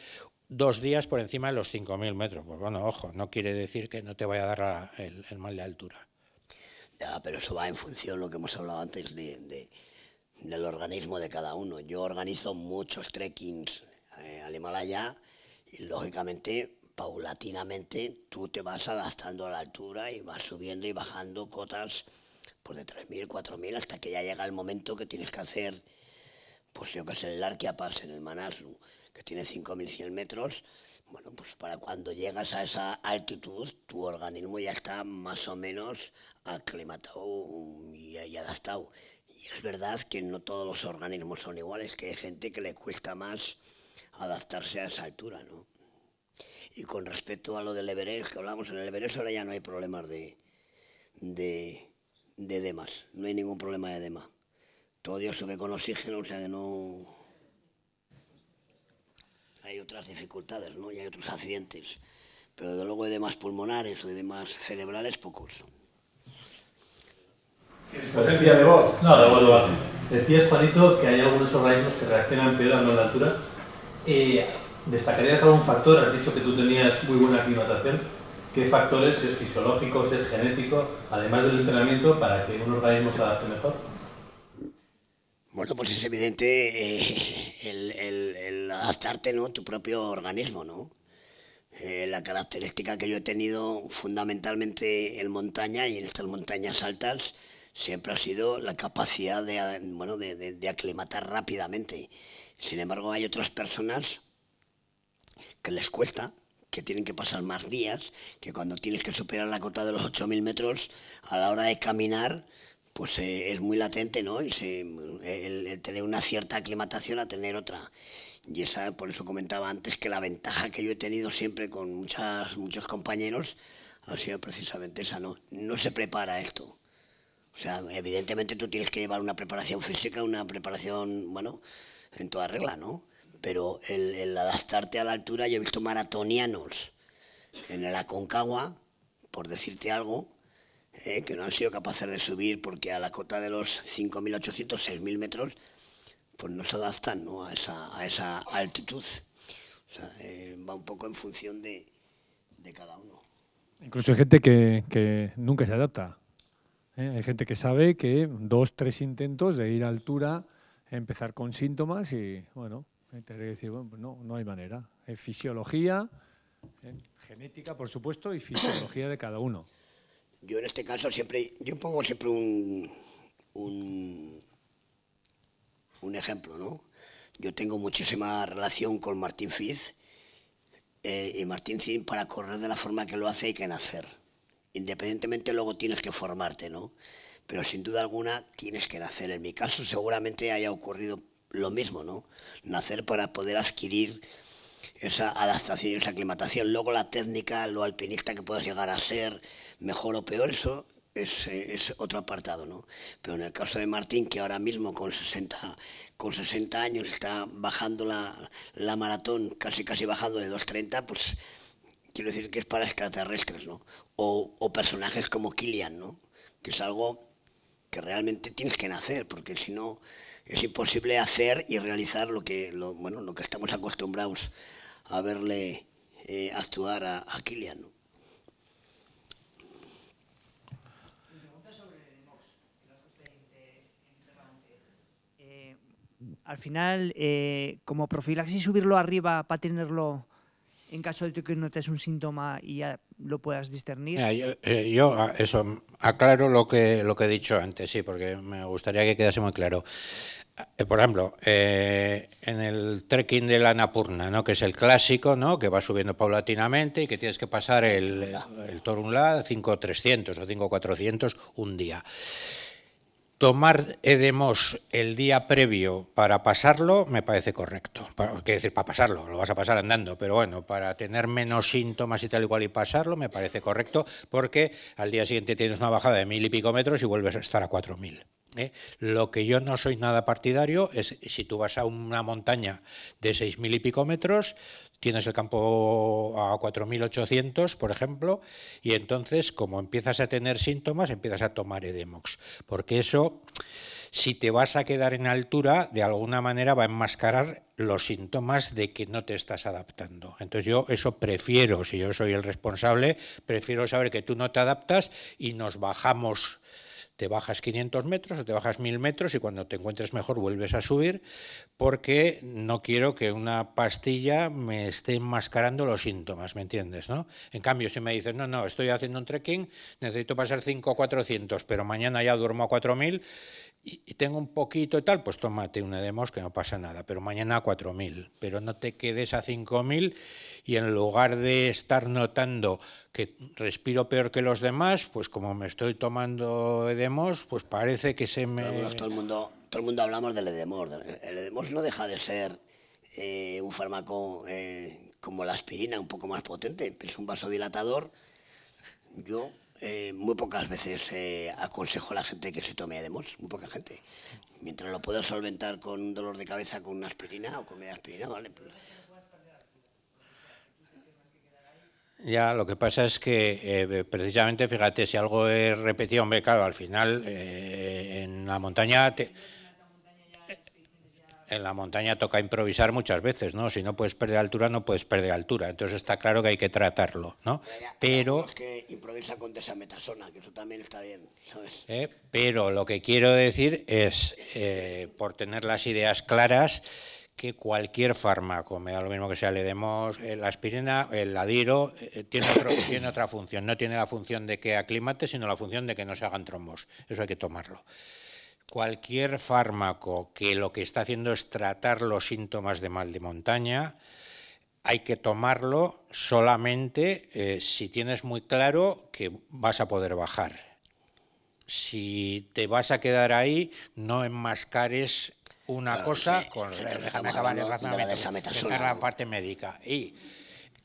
dos días por encima de los 5.000 metros. Pues bueno, ojo, no quiere decir que no te vaya a dar el, mal de altura. Ya, pero eso va en función de lo que hemos hablado antes de, del organismo de cada uno. Yo organizo muchos trekkings eh, al Himalaya y lógicamente paulatinamente tú te vas adaptando a la altura y vas subiendo y bajando cotas pues de 3.000, 4.000, hasta que ya llega el momento que tienes que hacer, pues yo que sé, el arqueapas en el Manaslu, que tiene 5.100 metros, bueno, pues para cuando llegas a esa altitud, tu organismo ya está más o menos aclimatado y, adaptado. Y es verdad que no todos los organismos son iguales, que hay gente que le cuesta más adaptarse a esa altura, ¿no? Y con respecto a lo del Everest, que hablamos en el Everest, ahora ya no hay problemas de, de edemas, no hay ningún problema de edema. Todo Dios sube con oxígeno, o sea que no... Hay otras dificultades, ¿no? Y hay otros accidentes. Pero luego luego demás pulmonares o demás cerebrales, pocos. ¿Tienes de voz? No, de a... Decías, Juanito, que hay algunos organismos que reaccionan peor a la altura. Eh, ¿Destacarías algún factor? Has dicho que tú tenías muy buena aclimatación qué factores, si es fisiológico, es genético, además del entrenamiento, para que un organismo se adapte mejor? Bueno, pues es evidente eh, el, adaptarte ¿no? tu propio organismo, ¿no? Eh, la característica que yo he tenido fundamentalmente en montaña y en estas montañas altas siempre ha sido la capacidad de, de aclimatar rápidamente. Sin embargo, hay otras personas que les cuesta, que tienen que pasar más días, que cuando tienes que superar la cota de los 8.000 metros, a la hora de caminar, pues eh, es muy latente, ¿no? Y el, tener una cierta aclimatación a tener otra. Y esa, por eso comentaba antes que la ventaja que yo he tenido siempre con muchos compañeros ha sido precisamente esa, ¿no? No se prepara esto. O sea, evidentemente tú tienes que llevar una preparación física, una preparación, bueno, en toda regla, ¿no? pero el, el adaptarte a la altura, yo he visto maratonianos en el Aconcagua, por decirte algo, eh, que no han sido capaces de subir porque a la cota de los 5.800, 6.000 metros, pues no se adaptan A, esa, a esa altitud. O sea, eh, va un poco en función de, cada uno. Incluso hay gente que, nunca se adapta. ¿eh? Hay gente que sabe que dos, tres intentos de ir a altura, empezar con síntomas y bueno, pues no, hay manera. Es fisiología, ¿eh? genética, por supuesto, y fisiología de cada uno. Yo en este caso siempre, yo pongo siempre un, ejemplo, ¿no? Yo tengo muchísima relación con Martín Fiz eh, y Martín Fiz para correr de la forma que lo hace hay que nacer. Independientemente luego tienes que formarte, ¿no? Pero sin duda alguna tienes que nacer. En mi caso seguramente haya ocurrido lo mismo, ¿no? Nacer para poder adquirir esa adaptación y esa aclimatación. Luego la técnica, lo alpinista que puedas llegar a ser, mejor o peor, eso es, eh, otro apartado, ¿no? Pero en el caso de Martín, que ahora mismo con 60, con 60 años está bajando la, maratón, casi casi bajando de 2.30, pues quiero decir que es para extraterrestres, ¿no? O, personajes como Kilian, ¿no? Que es algo que realmente tienes que nacer, porque si no es imposible hacer y realizar lo que, lo, bueno, lo que estamos acostumbrados a verle eh, actuar a, a Kilian. Eh, al final, eh, como profilaxis, subirlo arriba para tenerlo en caso de que notes un síntoma y ya lo puedas discernir. yo, eh, ah, eso aclaro lo que lo que he dicho antes, sí, porque me gustaría que quedase muy claro. Ah, eh, por ejemplo, eh, en el trekking de la Napurna, ¿no? que es el clásico, ¿no? que va subiendo paulatinamente y que tienes que pasar el, el Torunla 5.300 o 5.400 un día tomar Edemos el día previo para pasarlo me parece correcto. ¿Qué quiero decir, para pasarlo, lo vas a pasar andando, pero bueno, para tener menos síntomas y tal y cual y pasarlo me parece correcto porque al día siguiente tienes una bajada de mil y pico metros y vuelves a estar a cuatro mil. ¿eh? Lo que yo no soy nada partidario es si tú vas a una montaña de seis mil y pico metros, tienes el campo a 4.800, por ejemplo, y entonces como empiezas a tener síntomas, empiezas a tomar Edemox, porque eso, si te vas a quedar en altura, de alguna manera va a enmascarar los síntomas de que no te estás adaptando. Entonces yo eso prefiero, si yo soy el responsable, prefiero saber que tú no te adaptas y nos bajamos te bajas 500 metros o te bajas 1000 metros y cuando te encuentres mejor vuelves a subir porque no quiero que una pastilla me esté enmascarando los síntomas, ¿me entiendes? No? En cambio, si me dices, no, no, estoy haciendo un trekking, necesito pasar 5 400, pero mañana ya duermo a 4000 y, tengo un poquito y tal, pues tómate un edemos que no pasa nada, pero mañana 4.000, pero no te quedes a 5.000 y en lugar de estar notando que respiro peor que los demás, pues como me estoy tomando Edemos, pues parece que se me... Pues, todo, el mundo, todo hablamos del Edemos, el Edemos no deja de ser eh, un fármaco eh, como la aspirina, un poco más potente, es un vasodilatador, yo eh, muy pocas veces eh, aconsejo a la gente que se tome Edemols, muy poca gente. Mientras lo puedo solventar con un dolor de cabeza, con una aspirina o con media aspirina, ¿vale? Ya, lo que pasa es que eh, precisamente, fíjate, si algo es repetido, hombre, claro, al final en la montaña... Te en la montaña toca improvisar muchas veces, ¿no? Si no puedes perder altura, no puedes perder altura. Entonces está claro que hay que tratarlo, ¿no? pero... improvisa con esa metasona, que eso también está bien, eh, pero lo que quiero decir es, eh, por tener las ideas claras, que cualquier fármaco, me da lo mismo que sea le demos eh, la aspirina, el adiro, tiene, tiene otra función. No tiene la función de que aclimate, sino la función de que no se hagan trombos. Eso hay que tomarlo cualquier fármaco que lo que está haciendo es tratar los síntomas de mal de montaña, hay que tomarlo solamente eh, si tienes muy claro que vas a poder bajar. Si te vas a quedar ahí, no enmascares una cosa con... acabar la parte médica. Y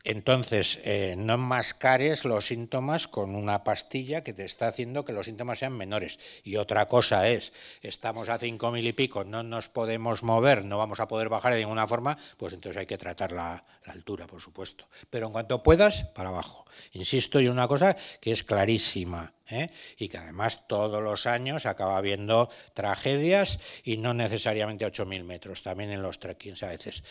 entonces, eh, no enmascares los síntomas con una pastilla que te está haciendo que los síntomas sean menores. Y otra cosa es, estamos a 5.000 y pico, no nos podemos mover, no vamos a poder bajar de ninguna forma, pues entonces hay que tratar la, altura, por supuesto. Pero en cuanto puedas, para abajo. Insisto, y una cosa que es clarísima, ¿eh? y que además todos los años acaba habiendo tragedias y no necesariamente a 8.000 metros, también en los trekkings a veces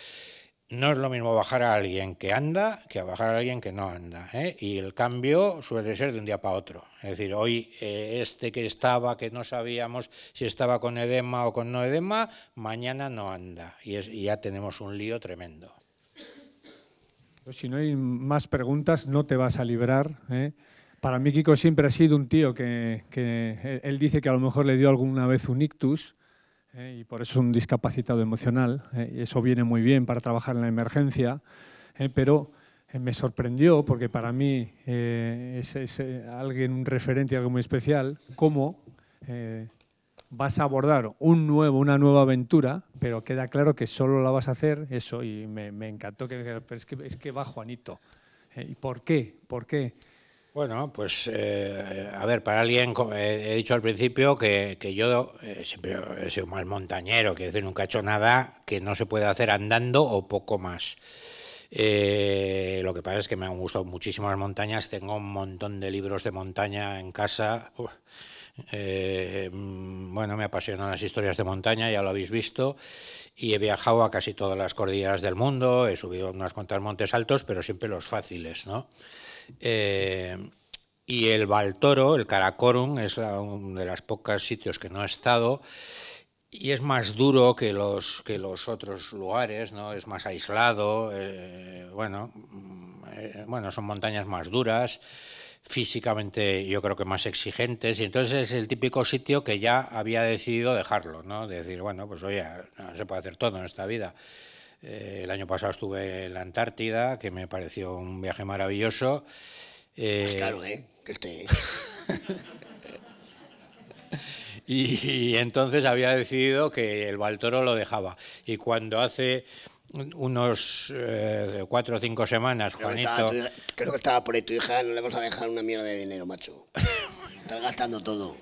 no es lo mismo bajar a alguien que anda que a bajar a alguien que no anda. ¿eh? Y el cambio suele ser de un día para otro. Es decir, hoy eh, este que estaba, que no sabíamos si estaba con edema o con no edema, mañana no anda. Y, ya tenemos un lío tremendo. Pues si no hay más preguntas, no te vas a librar. ¿eh? Para mí, Kiko siempre ha sido un tío que, que él dice que a lo mejor le dio alguna vez un ictus ¿eh? y por eso es un discapacitado emocional. ¿eh? y eso viene muy bien para trabajar en la emergencia, ¿eh? pero me sorprendió porque para mí es, alguien, un referente, algo muy especial, cómo vas a abordar un nuevo, una nueva aventura, pero queda claro que solo la vas a hacer eso y me, encantó que, pero es que es que va Juanito. ¿Y por qué? ¿Por qué? Bueno, pues eh, a ver, para alguien, eh, he dicho al principio que, yo eh, siempre he sido mal montañero, que decir, nunca he hecho nada que no se puede hacer andando o poco más. lo que pasa es que me han gustado muchísimo las montañas. Tengo un montón de libros de montaña en casa. Mm, bueno, me apasionan las historias de montaña, ya lo habéis visto. Y he viajado a casi todas las cordilleras del mundo. He subido unas cuantas montes altos, pero siempre los fáciles, ¿no? Eh, y el Baltoro, el Caracorum, es la, uno de los pocos sitios que no he estado y es más duro que los, que los otros lugares, ¿no? es más aislado, eh, bueno, eh, bueno, son montañas más duras, físicamente yo creo que más exigentes, y entonces es el típico sitio que ya había decidido dejarlo, ¿no? De decir, bueno, pues oye, no se puede hacer todo en esta vida. Eh, el año pasado estuve en la Antártida, que me pareció un viaje maravilloso. Eh, es ¿eh? Que esté. y, entonces había decidido que el Baltoro lo dejaba. Y cuando hace unos eh, cuatro o cinco semanas, Juanito... creo que estaba por ahí tu hija, no le vas a dejar una mierda de dinero, macho. Estás gastando todo.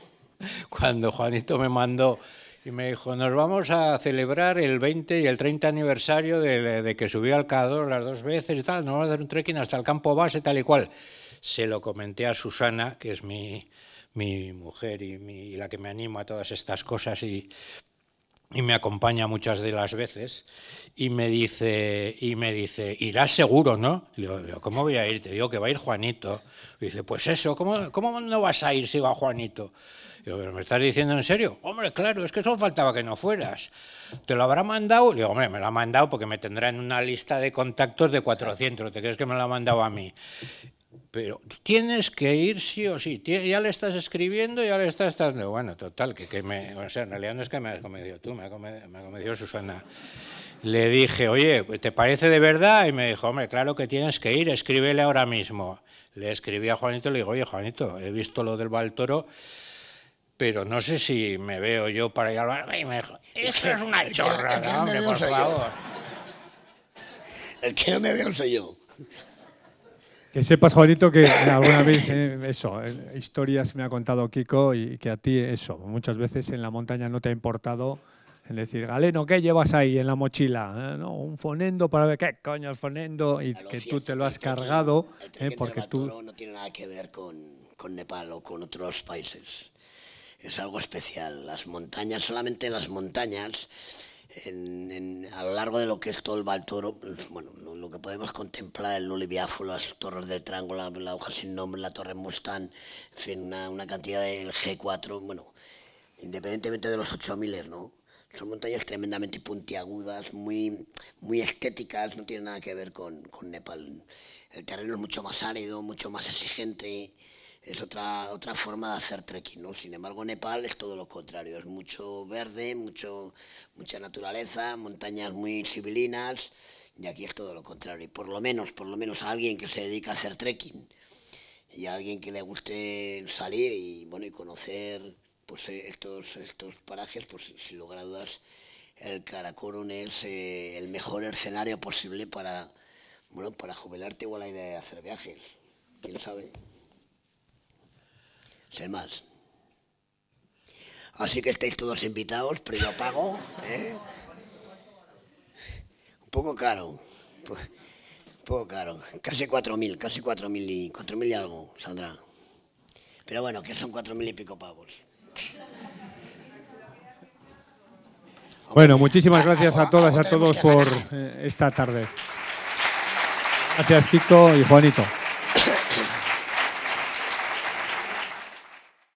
Cuando Juanito me mandó y me dijo, nos vamos a celebrar el 20 y el 30 aniversario de, que subió al Cador las dos veces y tal, nos vamos a hacer un trekking hasta el campo base, tal y cual. Se lo comenté a Susana, que es mi, mujer y, la que me anima a todas estas cosas y, y, me acompaña muchas de las veces, y me dice, y me dice irás seguro, ¿no? le digo, ¿cómo voy a ir? Te digo que va a ir Juanito. Y dice, pues eso, ¿cómo, ¿cómo no vas a ir si va Juanito? ¿pero me estás diciendo en serio? Hombre, claro, es que solo faltaba que no fueras. ¿Te lo habrá mandado? Le digo, hombre, me lo ha mandado porque me tendrá en una lista de contactos de 400. ¿Te crees que me lo ha mandado a mí? Pero tienes que ir sí o sí. Ya le estás escribiendo, ya le estás... Dando. Bueno, total, que, que me... en realidad no es que me has convencido tú, me ha convencido, Susana le dije, oye, ¿te parece de verdad? Y me dijo, hombre, claro que tienes que ir, escríbele ahora mismo. Le escribí a Juanito, le digo, oye, Juanito, he visto lo del Baltoro pero no sé si me veo yo para ir al barrio. y me eso es una chorra, no, hombre, por favor. El que no me veo soy yo. Que sepas, Juanito, que alguna vez, eh, eso, eh, historias me ha contado Kiko y que a ti eso, muchas veces en la montaña no te ha importado el decir, Galeno, ¿qué llevas ahí en la mochila? Eh, no, un fonendo para ver qué coño el fonendo y que tú te lo has cargado. porque tú... No tiene nada que ver con Nepal o con otros países es algo especial. Las montañas, solamente las montañas, a lo largo de lo que es todo el Valtoro, pues, bueno, lo, que podemos contemplar, el Lulibiafo, las torres del Triángulo, la, hoja sin nombre, la torre Mustang, fin, una, cantidad del G4, bueno, independientemente de los 8000, ¿no? Son montañas tremendamente puntiagudas, muy, muy estéticas, no tiene nada que ver con, con Nepal. El terreno es mucho más árido, mucho más exigente, es otra, otra forma de hacer trekking, ¿no? Sin embargo, Nepal es todo lo contrario, es mucho verde, mucho, mucha naturaleza, montañas muy civilinas, y aquí es todo lo contrario. Y por lo menos, por lo menos a alguien que se dedica a hacer trekking y a alguien que le guste salir y bueno y conocer pues eh, estos, estos parajes, pues sin lugar dudas el Karakorum es eh, el mejor escenario posible para bueno para jubilarte o la idea de hacer viajes. ¿Quién sabe? más. Así que estáis todos invitados, pero yo pago. ¿eh? Un poco caro. Pues, un poco caro. Casi 4.000, casi 4.000 y, y algo saldrá. Pero bueno, que son 4.000 y pico pavos. Bueno, muchísimas gracias a todas y a todos por eh, esta tarde. Gracias, Tito y Juanito.